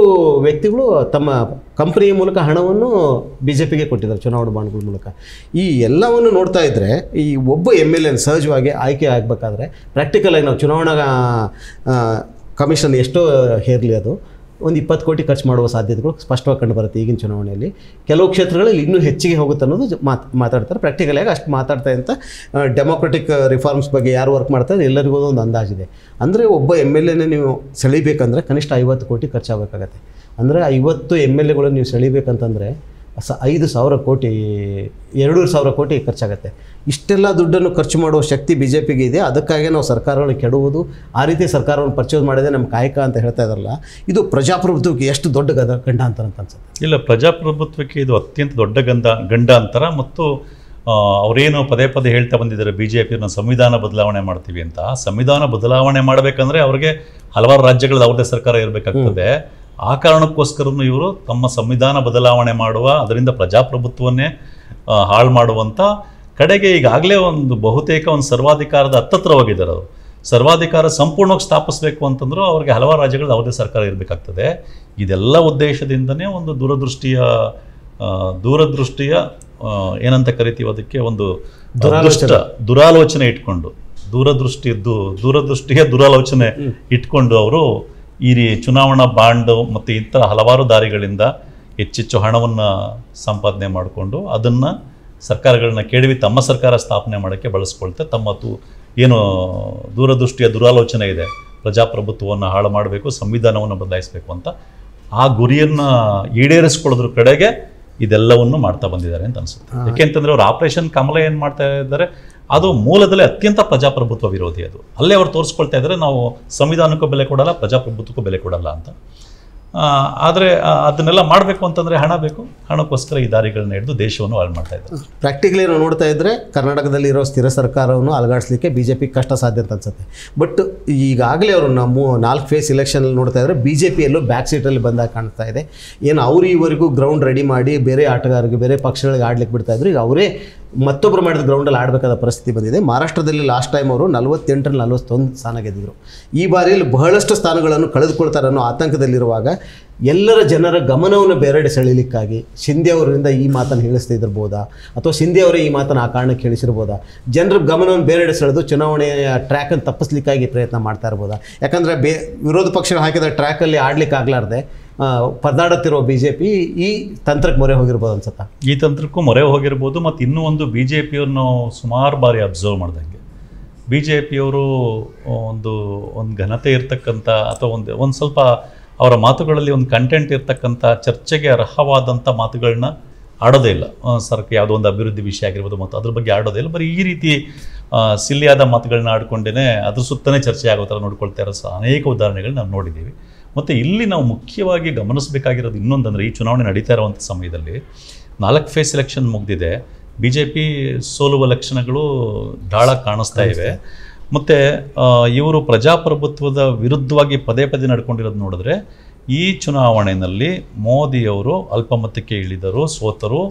ವ್ಯಕ್ತಿಗಳು ತಮ್ಮ ಕಂಪ್ನಿಯ ಮೂಲಕ ಹಣವನ್ನು ಬಿ ಜೆ ಪಿಗೆ ಕೊಟ್ಟಿದ್ದಾರೆ ಚುನಾವಣಾ ಬಾಂಡ್ಗಳ ಮೂಲಕ ಈ ಎಲ್ಲವನ್ನು ನೋಡ್ತಾ ಇದ್ದರೆ ಈ ಒಬ್ಬ ಎಮ್ ಎಲ್ ಎನ್ ಸಹಜವಾಗಿ ಆಯ್ಕೆ ಆಗಬೇಕಾದ್ರೆ ಪ್ರಾಕ್ಟಿಕಲಾಗಿ ನಾವು ಚುನಾವಣಾ ಕಮಿಷನ್ ಎಷ್ಟೋ ಹೇರಲಿ ಅದು ಒಂದು ಇಪ್ಪತ್ತು ಕೋಟಿ ಖರ್ಚು ಮಾಡುವ ಸಾಧ್ಯತೆಗಳು ಸ್ಪಷ್ಟವಾಗಿ ಕಂಡು ಬರುತ್ತೆ ಈಗಿನ ಚುನಾವಣೆಯಲ್ಲಿ ಕೆಲವು ಕ್ಷೇತ್ರಗಳಲ್ಲಿ ಇನ್ನೂ ಹೆಚ್ಚಿಗೆ ಹೋಗುತ್ತೆ ಅನ್ನೋದು ಮಾತು ಮಾತಾಡ್ತಾರೆ ಆಗಿ ಅಷ್ಟು ಮಾತಾಡ್ತಾ ಅಂತ ಡೆಮೊಕ್ರೆಟಿಕ್ ರಿಫಾರ್ಮ್ಸ್ ಬಗ್ಗೆ ಯಾರು ವರ್ಕ್ ಮಾಡ್ತಾರೆ ಎಲ್ಲರಿಗೂ ಒಂದು ಅಂದಾಜಿದೆ ಅಂದರೆ ಒಬ್ಬ ಎಮ್ ಎಲ್ ಎನೇ ನೀವು ಸೆಳಿಬೇಕಂದ್ರೆ ಕನಿಷ್ಠ ಐವತ್ತು ಕೋಟಿ ಖರ್ಚಾಗಬೇಕಾಗತ್ತೆ ಅಂದರೆ ಐವತ್ತು ಎಮ್ ಎಲ್ ಎಗಳು ನೀವು ಸೆಳಿಬೇಕಂತಂದರೆ ಸ ಐದು ಸಾವಿರ ಕೋಟಿ ಎರಡೂವರೆ ಸಾವಿರ ಕೋಟಿ ಖರ್ಚಾಗುತ್ತೆ ಇಷ್ಟೆಲ್ಲ ದುಡ್ಡನ್ನು ಖರ್ಚು ಮಾಡುವ ಶಕ್ತಿ ಬಿ ಜೆ ಪಿಗೆ ಇದೆ ಅದಕ್ಕಾಗಿ ನಾವು ಸರ್ಕಾರಗಳನ್ನು ಕೆಡುವುದು ಆ ರೀತಿ ಸರ್ಕಾರವನ್ನು ಪರ್ಚೇಸ್ ಮಾಡಿದೆ ನಮ್ಮ ಕಾಯಕ ಅಂತ ಹೇಳ್ತಾ ಇದ್ದಾರಲ್ಲ ಇದು ಪ್ರಜಾಪ್ರಭುತ್ವಕ್ಕೆ ಎಷ್ಟು ದೊಡ್ಡ ಗದ ಗಂಡಾಂತರ ಅಂತ ಅನ್ಸುತ್ತೆ ಇಲ್ಲ ಪ್ರಜಾಪ್ರಭುತ್ವಕ್ಕೆ ಇದು ಅತ್ಯಂತ ದೊಡ್ಡ ಗಂಡ ಅಂತರ ಮತ್ತು ಅವರೇನು ಪದೇ ಪದೇ ಹೇಳ್ತಾ ಬಂದಿದ್ದಾರೆ ಬಿ ಜೆ ಪಿಯನ್ನು ಸಂವಿಧಾನ ಬದಲಾವಣೆ ಮಾಡ್ತೀವಿ ಅಂತ ಸಂವಿಧಾನ ಬದಲಾವಣೆ ಮಾಡಬೇಕಂದ್ರೆ ಅವ್ರಿಗೆ ಹಲವಾರು ರಾಜ್ಯಗಳಲ್ಲಿ ಅವ್ರದೇ ಸರ್ಕಾರ ಇರಬೇಕಾಗ್ತದೆ ಆ ಕಾರಣಕ್ಕೋಸ್ಕರನು ಇವರು ತಮ್ಮ ಸಂವಿಧಾನ ಬದಲಾವಣೆ ಮಾಡುವ ಅದರಿಂದ ಪ್ರಜಾಪ್ರಭುತ್ವವನ್ನೇ ಹಾಳು ಮಾಡುವಂಥ ಕಡೆಗೆ ಈಗಾಗಲೇ ಒಂದು ಬಹುತೇಕ ಒಂದು ಸರ್ವಾಧಿಕಾರದ ಅತ್ತತ್ರವಾಗಿದ್ದಾರೆ ಹೋಗಿದ್ದಾರೆ ಅವರು ಸರ್ವಾಧಿಕಾರ ಸಂಪೂರ್ಣವಾಗಿ ಸ್ಥಾಪಿಸಬೇಕು ಅಂತಂದ್ರೆ ಅವ್ರಿಗೆ ಹಲವಾರು ರಾಜ್ಯಗಳಲ್ಲಿ ಯಾವುದೇ ಸರ್ಕಾರ ಇರಬೇಕಾಗ್ತದೆ ಇದೆಲ್ಲ ಉದ್ದೇಶದಿಂದನೇ ಒಂದು ದೂರದೃಷ್ಟಿಯ ದೂರದೃಷ್ಟಿಯ ಏನಂತ ಕರಿತೀವಿ ಅದಕ್ಕೆ ಒಂದು ದುರದೃಷ್ಟ ದುರಾಲೋಚನೆ ಇಟ್ಕೊಂಡು ದೂರದೃಷ್ಟಿ ದೂರದೃಷ್ಟಿಯ ದುರಾಲೋಚನೆ ಇಟ್ಕೊಂಡು ಅವರು ಈ ರೀ ಚುನಾವಣಾ ಬಾಂಡು ಮತ್ತು ಇತರ ಹಲವಾರು ದಾರಿಗಳಿಂದ ಹೆಚ್ಚೆಚ್ಚು ಹಣವನ್ನು ಸಂಪಾದನೆ ಮಾಡಿಕೊಂಡು ಅದನ್ನು ಸರ್ಕಾರಗಳನ್ನ ಕೆಡವಿ ತಮ್ಮ ಸರ್ಕಾರ ಸ್ಥಾಪನೆ ಮಾಡೋಕ್ಕೆ ಬಳಸ್ಕೊಳ್ತೆ ತಮ್ಮ ತು ಏನು ದೂರದೃಷ್ಟಿಯ ದುರಾಲೋಚನೆ ಇದೆ ಪ್ರಜಾಪ್ರಭುತ್ವವನ್ನು ಹಾಳು ಮಾಡಬೇಕು ಸಂವಿಧಾನವನ್ನು ಬದಲಾಯಿಸಬೇಕು ಅಂತ ಆ ಗುರಿಯನ್ನು ಈಡೇರಿಸ್ಕೊಳ್ಳೋದ್ರ ಕಡೆಗೆ ಇದೆಲ್ಲವನ್ನು ಮಾಡ್ತಾ ಬಂದಿದ್ದಾರೆ ಅಂತ ಅನಿಸುತ್ತೆ ಯಾಕೆಂತಂದರೆ ಅವ್ರು ಆಪರೇಷನ್ ಕಮಲ ಏನು ಮಾಡ್ತಾ ಇದ್ದಾರೆ ಅದು ಮೂಲದಲ್ಲೇ ಅತ್ಯಂತ ಪ್ರಜಾಪ್ರಭುತ್ವ ವಿರೋಧಿ ಅದು ಅಲ್ಲೇ ಅವ್ರು ತೋರಿಸ್ಕೊಳ್ತಾ ಇದ್ದಾರೆ ನಾವು ಸಂವಿಧಾನಕ್ಕೂ ಬೆಲೆ ಕೊಡಲ್ಲ ಪ್ರಜಾಪ್ರಭುತ್ವಕ್ಕೂ ಬೆಲೆ ಕೊಡಲ್ಲ ಅಂತ ಆದರೆ ಅದನ್ನೆಲ್ಲ ಮಾಡಬೇಕು ಅಂತಂದರೆ ಹಣ ಬೇಕು ಹಣಕ್ಕೋಸ್ಕರ ಈ ದಾರಿಗಳನ್ನ ಹಿಡಿದು ದೇಶವನ್ನು ಹಾಳು ಮಾಡ್ತಾ ಇದ್ದಾರೆ ಪ್ರಾಕ್ಟಿಕಲಿ ನಾವು ನೋಡ್ತಾ ಇದ್ದರೆ ಕರ್ನಾಟಕದಲ್ಲಿ ಇರೋ ಸ್ಥಿರ ಸರ್ಕಾರವನ್ನು ಅಲಗಾಡಿಸ್ಲಿಕ್ಕೆ ಬಿ ಜೆ ಪಿ ಕಷ್ಟ ಸಾಧ್ಯ ಅಂತ ಅನ್ಸುತ್ತೆ ಬಟ್ ಈಗಾಗಲೇ ಅವರು ನಮ್ಮ ನಾಲ್ಕು ಫೇಸ್ ಇಲೆಕ್ಷನಲ್ಲಿ ನೋಡ್ತಾ ಇದ್ದರೆ ಬಿ ಜೆ ಪಿಯಲ್ಲೂ ಬ್ಯಾಕ್ ಸೀಟಲ್ಲಿ ಬಂದಾಗ ಕಾಣ್ತಾ ಇದೆ ಏನು ಅವರು ಈವರೆಗೂ ಗ್ರೌಂಡ್ ರೆಡಿ ಮಾಡಿ ಬೇರೆ ಆಟಗಾರರಿಗೆ ಬೇರೆ ಪಕ್ಷಗಳಿಗೆ ಆಡ್ಲಿಕ್ಕೆ ಬಿಡ್ತಾ ಈಗ ಅವರೇ ಮತ್ತೊಬ್ಬರು ಮಾಡಿದ ಗ್ರೌಂಡಲ್ಲಿ ಆಡಬೇಕಾದ ಪರಿಸ್ಥಿತಿ ಬಂದಿದೆ ಮಹಾರಾಷ್ಟ್ರದಲ್ಲಿ ಲಾಸ್ಟ್ ಟೈಮ್ ಅವರು ನಲವತ್ತೆಂಟರ ನಲವತ್ತೊಂದು ಸ್ಥಾನ ಗೆದ್ದಿದ್ರು ಈ ಬಾರಿಯಲ್ಲಿ ಬಹಳಷ್ಟು ಸ್ಥಾನಗಳನ್ನು ಕಳೆದುಕೊಳ್ತಾರೆ ಅನ್ನೋ ಆತಂಕದಲ್ಲಿರುವಾಗ ಎಲ್ಲರ ಜನರ ಗಮನವನ್ನು ಬೇರೆಡೆ ಸೆಳೀಲಿಕ್ಕಾಗಿ ಶಿಂದೆ ಅವರಿಂದ ಈ ಮಾತನ್ನು ಹೇಳಿಸ್ತಿದ್ದಿರ್ಬೋದಾ ಅಥವಾ ಶಿಂದೆ ಅವರೇ ಈ ಮಾತನ್ನು ಆ ಕಾರಣಕ್ಕೆ ಹೇಳಿಸಿರ್ಬೋದಾ ಜನರ ಗಮನವನ್ನು ಬೇರೆಡೆ ಸೆಳೆದು ಚುನಾವಣೆಯ ಟ್ರ್ಯಾಕನ್ನು ತಪ್ಪಿಸ್ಲಿಕ್ಕಾಗಿ ಪ್ರಯತ್ನ ಮಾಡ್ತಾ ಇರ್ಬೋದಾ ಯಾಕಂದರೆ ಬೇ ವಿರೋಧ ಪಕ್ಷ ಹಾಕಿದ ಟ್ರ್ಯಾಕಲ್ಲಿ ಆಡಲಿಕ್ಕೆ ಆಗಲಾರ್ದೆ ಪರದಾಡುತ್ತಿರುವ ಬಿ ಜೆ ಪಿ ಈ ತಂತ್ರಕ್ಕೆ ಮೊರೆ ಹೋಗಿರ್ಬೋದು ಅನ್ಸುತ್ತಾ ಈ ತಂತ್ರಕ್ಕೂ ಮೊರೆ ಹೋಗಿರ್ಬೋದು ಮತ್ತು ಇನ್ನೂ ಒಂದು ಬಿ ಜೆ ಪಿಯವ್ರನ್ನ ಸುಮಾರು ಬಾರಿ ಅಬ್ಸರ್ವ್ ಮಾಡ್ದಂಗೆ ಬಿ ಜೆ ಪಿಯವರು ಒಂದು ಒಂದು ಘನತೆ ಇರ್ತಕ್ಕಂಥ ಅಥವಾ ಒಂದು ಒಂದು ಸ್ವಲ್ಪ ಅವರ ಮಾತುಗಳಲ್ಲಿ ಒಂದು ಕಂಟೆಂಟ್ ಇರ್ತಕ್ಕಂಥ ಚರ್ಚೆಗೆ ಅರ್ಹವಾದಂಥ ಮಾತುಗಳನ್ನ ಆಡೋದೇ ಇಲ್ಲ ಸರ್ಕ ಯಾವುದೋ ಒಂದು ಅಭಿವೃದ್ಧಿ ವಿಷಯ ಆಗಿರ್ಬೋದು ಮತ್ತು ಅದ್ರ ಬಗ್ಗೆ ಆಡೋದೇ ಇಲ್ಲ ಬರೀ ಈ ರೀತಿ ಸಿಲ್ಲಿಯಾದ ಮಾತುಗಳನ್ನ ಆಡ್ಕೊಂಡೇ ಅದ್ರ ಸುತ್ತಲೇ ಚರ್ಚೆ ಆಗೋ ಥರ ನೋಡ್ಕೊಳ್ತಾ ಇರೋ ಸಹ ಅನೇಕ ಉದಾಹರಣೆಗಳು ನಾವು ನೋಡಿದ್ದೀವಿ ಮತ್ತು ಇಲ್ಲಿ ನಾವು ಮುಖ್ಯವಾಗಿ ಗಮನಿಸಬೇಕಾಗಿರೋದು ಇನ್ನೊಂದಂದರೆ ಈ ಚುನಾವಣೆ ನಡೀತಾ ಇರುವಂಥ ಸಮಯದಲ್ಲಿ ನಾಲ್ಕು ಫೇಸ್ ಎಲೆಕ್ಷನ್ ಮುಗಿದಿದೆ ಬಿ ಜೆ ಪಿ ಸೋಲುವ ಲಕ್ಷಣಗಳು ದಾಳ ಕಾಣಿಸ್ತಾ ಇವೆ ಮತ್ತು ಇವರು ಪ್ರಜಾಪ್ರಭುತ್ವದ ವಿರುದ್ಧವಾಗಿ ಪದೇ ಪದೇ ನಡ್ಕೊಂಡಿರೋದು ನೋಡಿದ್ರೆ ಈ ಚುನಾವಣೆಯಲ್ಲಿ ಮೋದಿಯವರು ಅಲ್ಪಮತಕ್ಕೆ ಇಳಿದರು ಸೋತರು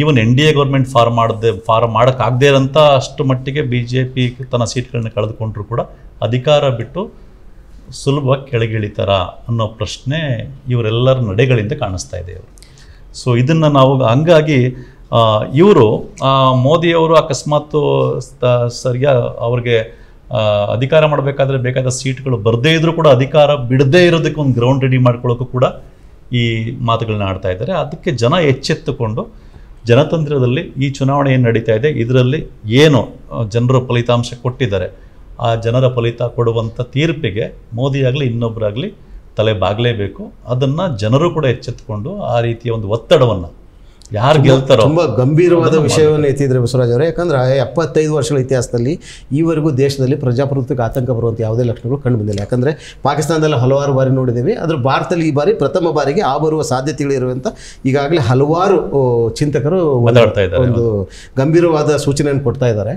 even N D A government form ಮಾಡದೆ ಫಾರ್ಮ್ ಮಾಡೋಕ್ಕಾಗದೇ ಇರೋಂಥ ಅಷ್ಟು ಮಟ್ಟಿಗೆ ಬಿ ಜೆ ಪಿ ತನ್ನ ಸೀಟ್ಗಳನ್ನ ಕಳೆದುಕೊಂಡ್ರು ಕೂಡ ಅಧಿಕಾರ ಬಿಟ್ಟು ಸುಲಭ ಕೆಳಗಿಳಿತಾರ ಅನ್ನೋ ಪ್ರಶ್ನೆ ಇವರೆಲ್ಲರ ನಡೆಗಳಿಂದ ಕಾಣಿಸ್ತಾ ಇದೆ ಇವರು ಸೊ ಇದನ್ನು ನಾವು ಹಂಗಾಗಿ ಇವರು ಮೋದಿಯವರು ಅಕಸ್ಮಾತ್ ಸರಿಯ ಅವ್ರಿಗೆ ಅಧಿಕಾರ ಮಾಡಬೇಕಾದ್ರೆ ಬೇಕಾದ ಸೀಟ್ಗಳು ಬರದೇ ಇದ್ರೂ ಕೂಡ ಅಧಿಕಾರ ಬಿಡದೇ ಇರೋದಕ್ಕೆ ಒಂದು ಗ್ರೌಂಡ್ ರೆಡಿ ಮಾಡ್ಕೊಳ್ಳೋಕ್ಕೂ ಕೂಡ ಈ ಮಾತುಗಳನ್ನ ಆಡ್ತಾ ಇದ್ದಾರೆ ಅದಕ್ಕೆ ಜನ ಎಚ್ಚೆತ್ತುಕೊಂಡು ಜನತಂತ್ರದಲ್ಲಿ ಈ ಚುನಾವಣೆ ಏನು ನಡೀತಾ ಇದೆ ಇದರಲ್ಲಿ ಏನು ಜನರು ಫಲಿತಾಂಶ ಕೊಟ್ಟಿದ್ದಾರೆ ಆ ಜನರ ಫಲಿತ ಕೊಡುವಂಥ ತೀರ್ಪಿಗೆ ಮೋದಿಯಾಗಲಿ ಇನ್ನೊಬ್ಬರಾಗಲಿ ತಲೆ ಬಾಗಲೇಬೇಕು ಅದನ್ನು ಜನರು ಕೂಡ ಎಚ್ಚೆತ್ಕೊಂಡು ಆ ರೀತಿಯ ಒಂದು ಒತ್ತಡವನ್ನು ಯಾರು ಗೆಲ್ತಾರೋ ತುಂಬ ಗಂಭೀರವಾದ ವಿಷಯವನ್ನು ಎತ್ತಿದ್ರೆ ಬಸವರಾಜ್ ಅವರೇ ಯಾಕಂದ್ರೆ ಎಪ್ಪತ್ತೈದು ವರ್ಷಗಳ ಇತಿಹಾಸದಲ್ಲಿ ಈವರೆಗೂ ದೇಶದಲ್ಲಿ ಪ್ರಜಾಪ್ರಭುತ್ವಕ್ಕೆ ಆತಂಕ ಬರುವಂಥ ಯಾವುದೇ ಲಕ್ಷಣಗಳು ಕಂಡುಬಂದಿಲ್ಲ ಯಾಕಂದರೆ ಪಾಕಿಸ್ತಾನದಲ್ಲಿ ಹಲವಾರು ಬಾರಿ ನೋಡಿದ್ದೀವಿ ಆದರೆ ಭಾರತದಲ್ಲಿ ಈ ಬಾರಿ ಪ್ರಥಮ ಬಾರಿಗೆ ಆ ಬರುವ ಸಾಧ್ಯತೆಗಳಿರುವಂಥ ಈಗಾಗಲೇ ಹಲವಾರು ಚಿಂತಕರು ಒಂದು ಗಂಭೀರವಾದ ಸೂಚನೆಯನ್ನು ಕೊಡ್ತಾ ಇದ್ದಾರೆ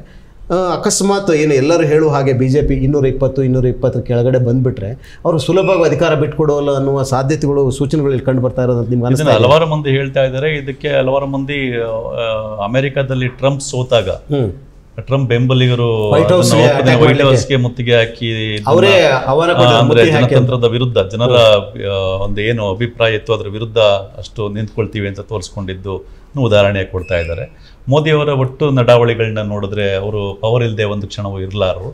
ಅಕಸ್ಮಾತ್ ಏನು ಎಲ್ಲರೂ ಹೇಳುವ ಹಾಗೆ ಬಿ ಜೆ ಪಿ ಇನ್ನೂರ ಇಪ್ಪತ್ತು ಇನ್ನೂರ ಇಪ್ಪತ್ತರ ಕೆಳಗಡೆ ಬಂದುಬಿಟ್ರೆ ಅವರು ಸುಲಭವಾಗಿ ಅಧಿಕಾರ ಬಿಟ್ಕೊಡೋಲ್ಲ ಅನ್ನುವ ಸಾಧ್ಯತೆಗಳು ಸೂಚನೆಗಳು ಕಂಡು ಬರ್ತಾ ಇರೋದು ನಿಮ್ಗೆ ಹಲವಾರು ಮಂದಿ ಹೇಳ್ತಾ ಇದ್ದಾರೆ ಇದಕ್ಕೆ ಹಲವಾರು ಮಂದಿ ಅಮೆರಿಕಾದಲ್ಲಿ ಟ್ರಂಪ್ ಸೋತಾಗ ಟ್ರಂಪ್ ಬೆಂಬಲಿಗರು ವೈಟ್ ಹೌಸ್ಗೆ ಮುತ್ತಿಗೆ ಹಾಕಿ ಅಂದ್ರೆ ಜನತಂತ್ರದ ವಿರುದ್ಧ ಜನರ ಒಂದು ಏನು ಅಭಿಪ್ರಾಯ ಇತ್ತು ಅದರ ವಿರುದ್ಧ ಅಷ್ಟು ನಿಂತ್ಕೊಳ್ತೀವಿ ಅಂತ ತೋರಿಸ್ಕೊಂಡಿದ್ದು ಉದಾಹರಣೆ ಕೊಡ್ತಾ ಇದ್ದಾರೆ ಮೋದಿಯವರ ಒಟ್ಟು ನಡಾವಳಿಗಳನ್ನ ನೋಡಿದ್ರೆ ಅವರು ಪವರ್ ಇಲ್ಲದೆ ಒಂದು ಕ್ಷಣವೂ ಇರಲಾರು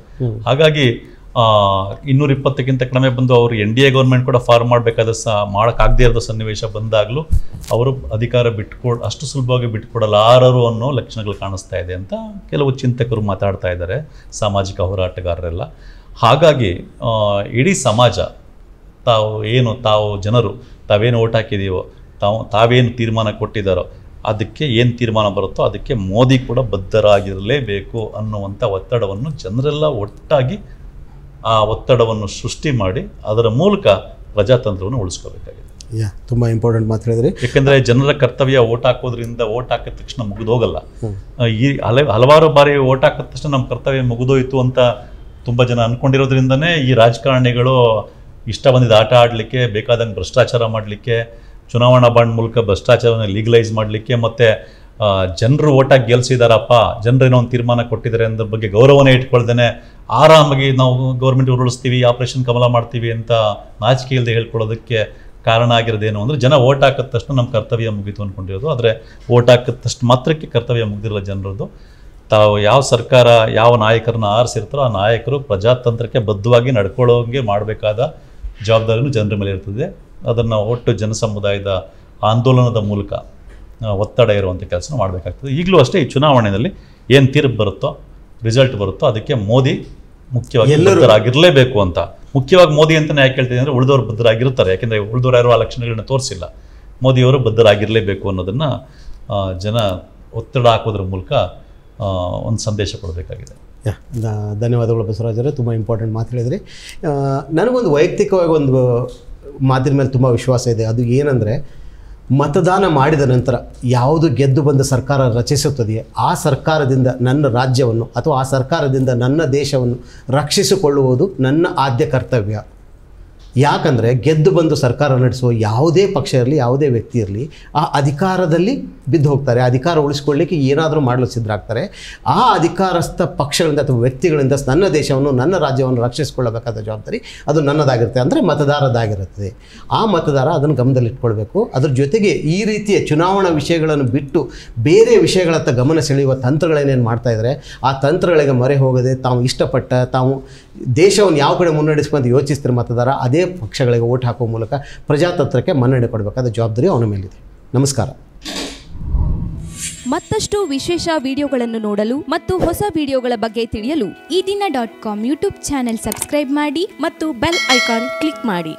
ಹಾಗಾಗಿ ಇನ್ನೂರ ಇಪ್ಪತ್ತಕ್ಕಿಂತ ಕಡಿಮೆ ಬಂದು ಅವರು ಎನ್ ಡಿ ಎ ಗೌರ್ಮೆಂಟ್ ಕೂಡ ಫಾರ್ಮ್ ಮಾಡಬೇಕಾದ ಸಹ ಮಾಡೋಕ್ಕಾಗದೇ ಇರೋದು ಸನ್ನಿವೇಶ ಬಂದಾಗಲೂ ಅವರು ಅಧಿಕಾರ ಬಿಟ್ಕೊಡ್ ಅಷ್ಟು ಸುಲಭವಾಗಿ ಬಿಟ್ಕೊಡಲಾರರು ಅನ್ನೋ ಲಕ್ಷಣಗಳು ಕಾಣಿಸ್ತಾ ಇದೆ ಅಂತ ಕೆಲವು ಚಿಂತಕರು ಮಾತಾಡ್ತಾ ಇದ್ದಾರೆ ಸಾಮಾಜಿಕ ಹೋರಾಟಗಾರರೆಲ್ಲ ಹಾಗಾಗಿ ಇಡೀ ಸಮಾಜ ತಾವು ಏನು ತಾವು ಜನರು ತಾವೇನು ಓಟ್ ಹಾಕಿದೀವೋ ತಾವು ತಾವೇನು ತೀರ್ಮಾನ ಕೊಟ್ಟಿದ್ದಾರೋ ಅದಕ್ಕೆ ಏನು ತೀರ್ಮಾನ ಬರುತ್ತೋ ಅದಕ್ಕೆ ಮೋದಿ ಕೂಡ ಬದ್ಧರಾಗಿರಲೇಬೇಕು ಅನ್ನುವಂಥ ಒತ್ತಡವನ್ನು ಜನರೆಲ್ಲ ಒಟ್ಟಾಗಿ ಆ ಒತ್ತಡವನ್ನು ಸೃಷ್ಟಿ ಮಾಡಿ ಅದರ ಮೂಲಕ ಪ್ರಜಾತಂತ್ರವನ್ನು ಉಳಿಸ್ಕೋಬೇಕಾಗಿದೆ ಯಾ ತುಂಬ ಇಂಪಾರ್ಟೆಂಟ್ ಮಾತು ಹೇಳಿದ್ರಿ ಯಾಕೆಂದರೆ ಜನರ ಕರ್ತವ್ಯ ಓಟ್ ಹಾಕೋದ್ರಿಂದ ಓಟ್ ಹಾಕಿದ ತಕ್ಷಣ ಮುಗಿದೋಗಲ್ಲ ಈ ಹಲ ಹಲವಾರು ಬಾರಿ ಓಟ್ ಹಾಕಿದ ತಕ್ಷಣ ನಮ್ಮ ಕರ್ತವ್ಯ ಮುಗಿದೋಯ್ತು ಅಂತ ತುಂಬ ಜನ ಅಂದ್ಕೊಂಡಿರೋದ್ರಿಂದನೇ ಈ ರಾಜಕಾರಣಿಗಳು ಇಷ್ಟ ಬಂದಿದ್ದ ಆಟ ಆಡಲಿಕ್ಕೆ ಬೇಕಾದಂಗೆ ಭ್ರಷ್ಟಾಚಾರ ಮಾಡಲಿಕ್ಕೆ ಚುನಾವಣಾ ಬಾಂಡ್ ಮೂಲಕ ಭ್ರಷ್ಟಾಚಾರವನ್ನು ಲೀಗಲೈಸ್ ಮಾಡಲಿಕ್ಕೆ ಮತ್ತು ಜನರು ಓಟಾಗಿ ಗೆಲ್ಸಿದಾರಪ್ಪ ಜನರೇನೋ ಒಂದು ತೀರ್ಮಾನ ಕೊಟ್ಟಿದ್ದಾರೆ ಅಂದ್ರ ಬಗ್ಗೆ ಗೌರವನೇ ಇಟ್ಕೊಳ್ದೇನೆ ಆರಾಮಾಗಿ ನಾವು ಗೌರ್ಮೆಂಟ್ ಉರುಳಿಸ್ತೀವಿ ಆಪರೇಷನ್ ಕಮಲ ಮಾಡ್ತೀವಿ ಅಂತ ನಾಚಿಕೆ ಇಲ್ಲದೆ ಹೇಳ್ಕೊಳ್ಳೋದಕ್ಕೆ ಕಾರಣ ಆಗಿರೋದೇನು ಅಂದರೆ ಜನ ಓಟ್ ಹಾಕಿದ ತಕ್ಷಣ ನಮ್ಮ ಕರ್ತವ್ಯ ಮುಗೀತು ಅಂದ್ಕೊಂಡಿರೋದು ಆದರೆ ಓಟ್ ಹಾಕಿದ ತಕ್ಷಣ ಮಾತ್ರಕ್ಕೆ ಕರ್ತವ್ಯ ಮುಗಿದಿರಲ್ಲ ಜನರದ್ದು ತಾವು ಯಾವ ಸರ್ಕಾರ ಯಾವ ನಾಯಕರನ್ನ ಆರಿಸಿರ್ತಾರೋ ಆ ನಾಯಕರು ಪ್ರಜಾತಂತ್ರಕ್ಕೆ ಬದ್ಧವಾಗಿ ನಡ್ಕೊಳ್ಳೋಂಗೆ ಮಾಡಬೇಕಾದ ಜವಾಬ್ದಾರಿನೂ ಜನರ ಮೇಲೆ ಇರ್ತದೆ ಅದನ್ನು ಒಟ್ಟು ಜನಸಮುದಾಯದ ಆಂದೋಲನದ ಮೂಲಕ ಒತ್ತಡ ಇರುವಂಥ ಕೆಲಸ ಮಾಡಬೇಕಾಗ್ತದೆ ಈಗಲೂ ಅಷ್ಟೇ ಈ ಚುನಾವಣೆಯಲ್ಲಿ ಏನು ತೀರ್ಪು ಬರುತ್ತೋ ರಿಸಲ್ಟ್ ಬರುತ್ತೋ ಅದಕ್ಕೆ ಮೋದಿ ಮುಖ್ಯವಾಗಿ ಬದ್ಧರಾಗಿರಲೇಬೇಕು ಅಂತ ಮುಖ್ಯವಾಗಿ ಮೋದಿ ಅಂತಲೇ ಯಾಕೆ ಹೇಳ್ತೀನಿ ಅಂದರೆ ಉಳಿದವರು ಬದ್ಧರಾಗಿರ್ತಾರೆ ಯಾಕೆಂದರೆ ಉಳಿದವರು ಯಾರು ಆ ಲಕ್ಷಣಗಳನ್ನು ತೋರಿಸಿಲ್ಲ ಮೋದಿಯವರು ಬದ್ಧರಾಗಿರಲೇಬೇಕು ಅನ್ನೋದನ್ನು ಜನ ಒತ್ತಡ ಹಾಕೋದ್ರ ಮೂಲಕ ಒಂದು ಸಂದೇಶ ಕೊಡಬೇಕಾಗಿದೆ ಧನ್ಯವಾದಗಳು ಬಸವರಾಜರೇ ತುಂಬ ಇಂಪಾರ್ಟೆಂಟ್ ಮಾತು ಹೇಳಿದ್ರಿ ನನಗೊಂದು ವೈಯಕ್ತಿಕವಾಗಿ ಒಂದು ಮಾತಿನ ಮೇಲೆ ತುಂಬ ವಿಶ್ವಾಸ ಇದೆ ಅದು ಏನಂದರೆ ಮತದಾನ ಮಾಡಿದ ನಂತರ ಯಾವುದು ಗೆದ್ದು ಬಂದ ಸರ್ಕಾರ ರಚಿಸುತ್ತದೆಯೇ ಆ ಸರ್ಕಾರದಿಂದ ನನ್ನ ರಾಜ್ಯವನ್ನು ಅಥವಾ ಆ ಸರ್ಕಾರದಿಂದ ನನ್ನ ದೇಶವನ್ನು ರಕ್ಷಿಸಿಕೊಳ್ಳುವುದು ನನ್ನ ಆದ್ಯ ಕರ್ತವ್ಯ ಯಾಕಂದರೆ ಗೆದ್ದು ಬಂದು ಸರ್ಕಾರ ನಡೆಸುವ ಯಾವುದೇ ಪಕ್ಷ ಇರಲಿ ಯಾವುದೇ ವ್ಯಕ್ತಿ ಇರಲಿ ಆ ಅಧಿಕಾರದಲ್ಲಿ ಬಿದ್ದು ಹೋಗ್ತಾರೆ ಅಧಿಕಾರ ಉಳಿಸ್ಕೊಳ್ಳಿಕ್ಕೆ ಏನಾದರೂ ಮಾಡಲು ಸಿದ್ಧರಾಗ್ತಾರೆ ಆ ಅಧಿಕಾರಸ್ಥ ಪಕ್ಷಗಳಿಂದ ಅಥವಾ ವ್ಯಕ್ತಿಗಳಿಂದ ನನ್ನ ದೇಶವನ್ನು ನನ್ನ ರಾಜ್ಯವನ್ನು ರಕ್ಷಿಸಿಕೊಳ್ಳಬೇಕಾದ ಜವಾಬ್ದಾರಿ ಅದು ನನ್ನದಾಗಿರುತ್ತೆ ಅಂದರೆ ಮತದಾರದಾಗಿರುತ್ತದೆ ಆ ಮತದಾರ ಅದನ್ನು ಗಮನದಲ್ಲಿಟ್ಕೊಳ್ಬೇಕು ಅದ್ರ ಜೊತೆಗೆ ಈ ರೀತಿಯ ಚುನಾವಣಾ ವಿಷಯಗಳನ್ನು ಬಿಟ್ಟು ಬೇರೆ ವಿಷಯಗಳತ್ತ ಗಮನ ಸೆಳೆಯುವ ತಂತ್ರಗಳೇನೇನು ಇದ್ದಾರೆ ಆ ತಂತ್ರಗಳಿಗೆ ಮೊರೆ ಹೋಗದೆ ತಾವು ಇಷ್ಟಪಟ್ಟ ತಾವು ದೇಶವನ್ನು ಯಾವ ಕಡೆ ಮುನ್ನಡೆಸ್ಕೊಂಡು ಯೋಚಿಸ್ತಾರೆ ಮತದಾರ ಅದೇ ಪಕ್ಷಗಳಿಗೆ ಓಟ್ ಹಾಕುವ ಮೂಲಕ ಪ್ರಜಾತಂತ್ರಕ್ಕೆ ಮನ್ನಣೆ ಕೊಡಬೇಕಾದ ಜವಾಬ್ದಾರಿ ಅವನ ಮೇಲಿದೆ ನಮಸ್ಕಾರ ಮತ್ತಷ್ಟು ವಿಶೇಷ ವಿಡಿಯೋಗಳನ್ನು ನೋಡಲು ಮತ್ತು ಹೊಸ ವಿಡಿಯೋಗಳ ಬಗ್ಗೆ ತಿಳಿಯಲು Eedina dot com YouTube channel subscribe ಮಾಡಿ ಮತ್ತು ಬೆಲ್ ಐಕಾನ್ ಕ್ಲಿಕ್ ಮಾಡಿ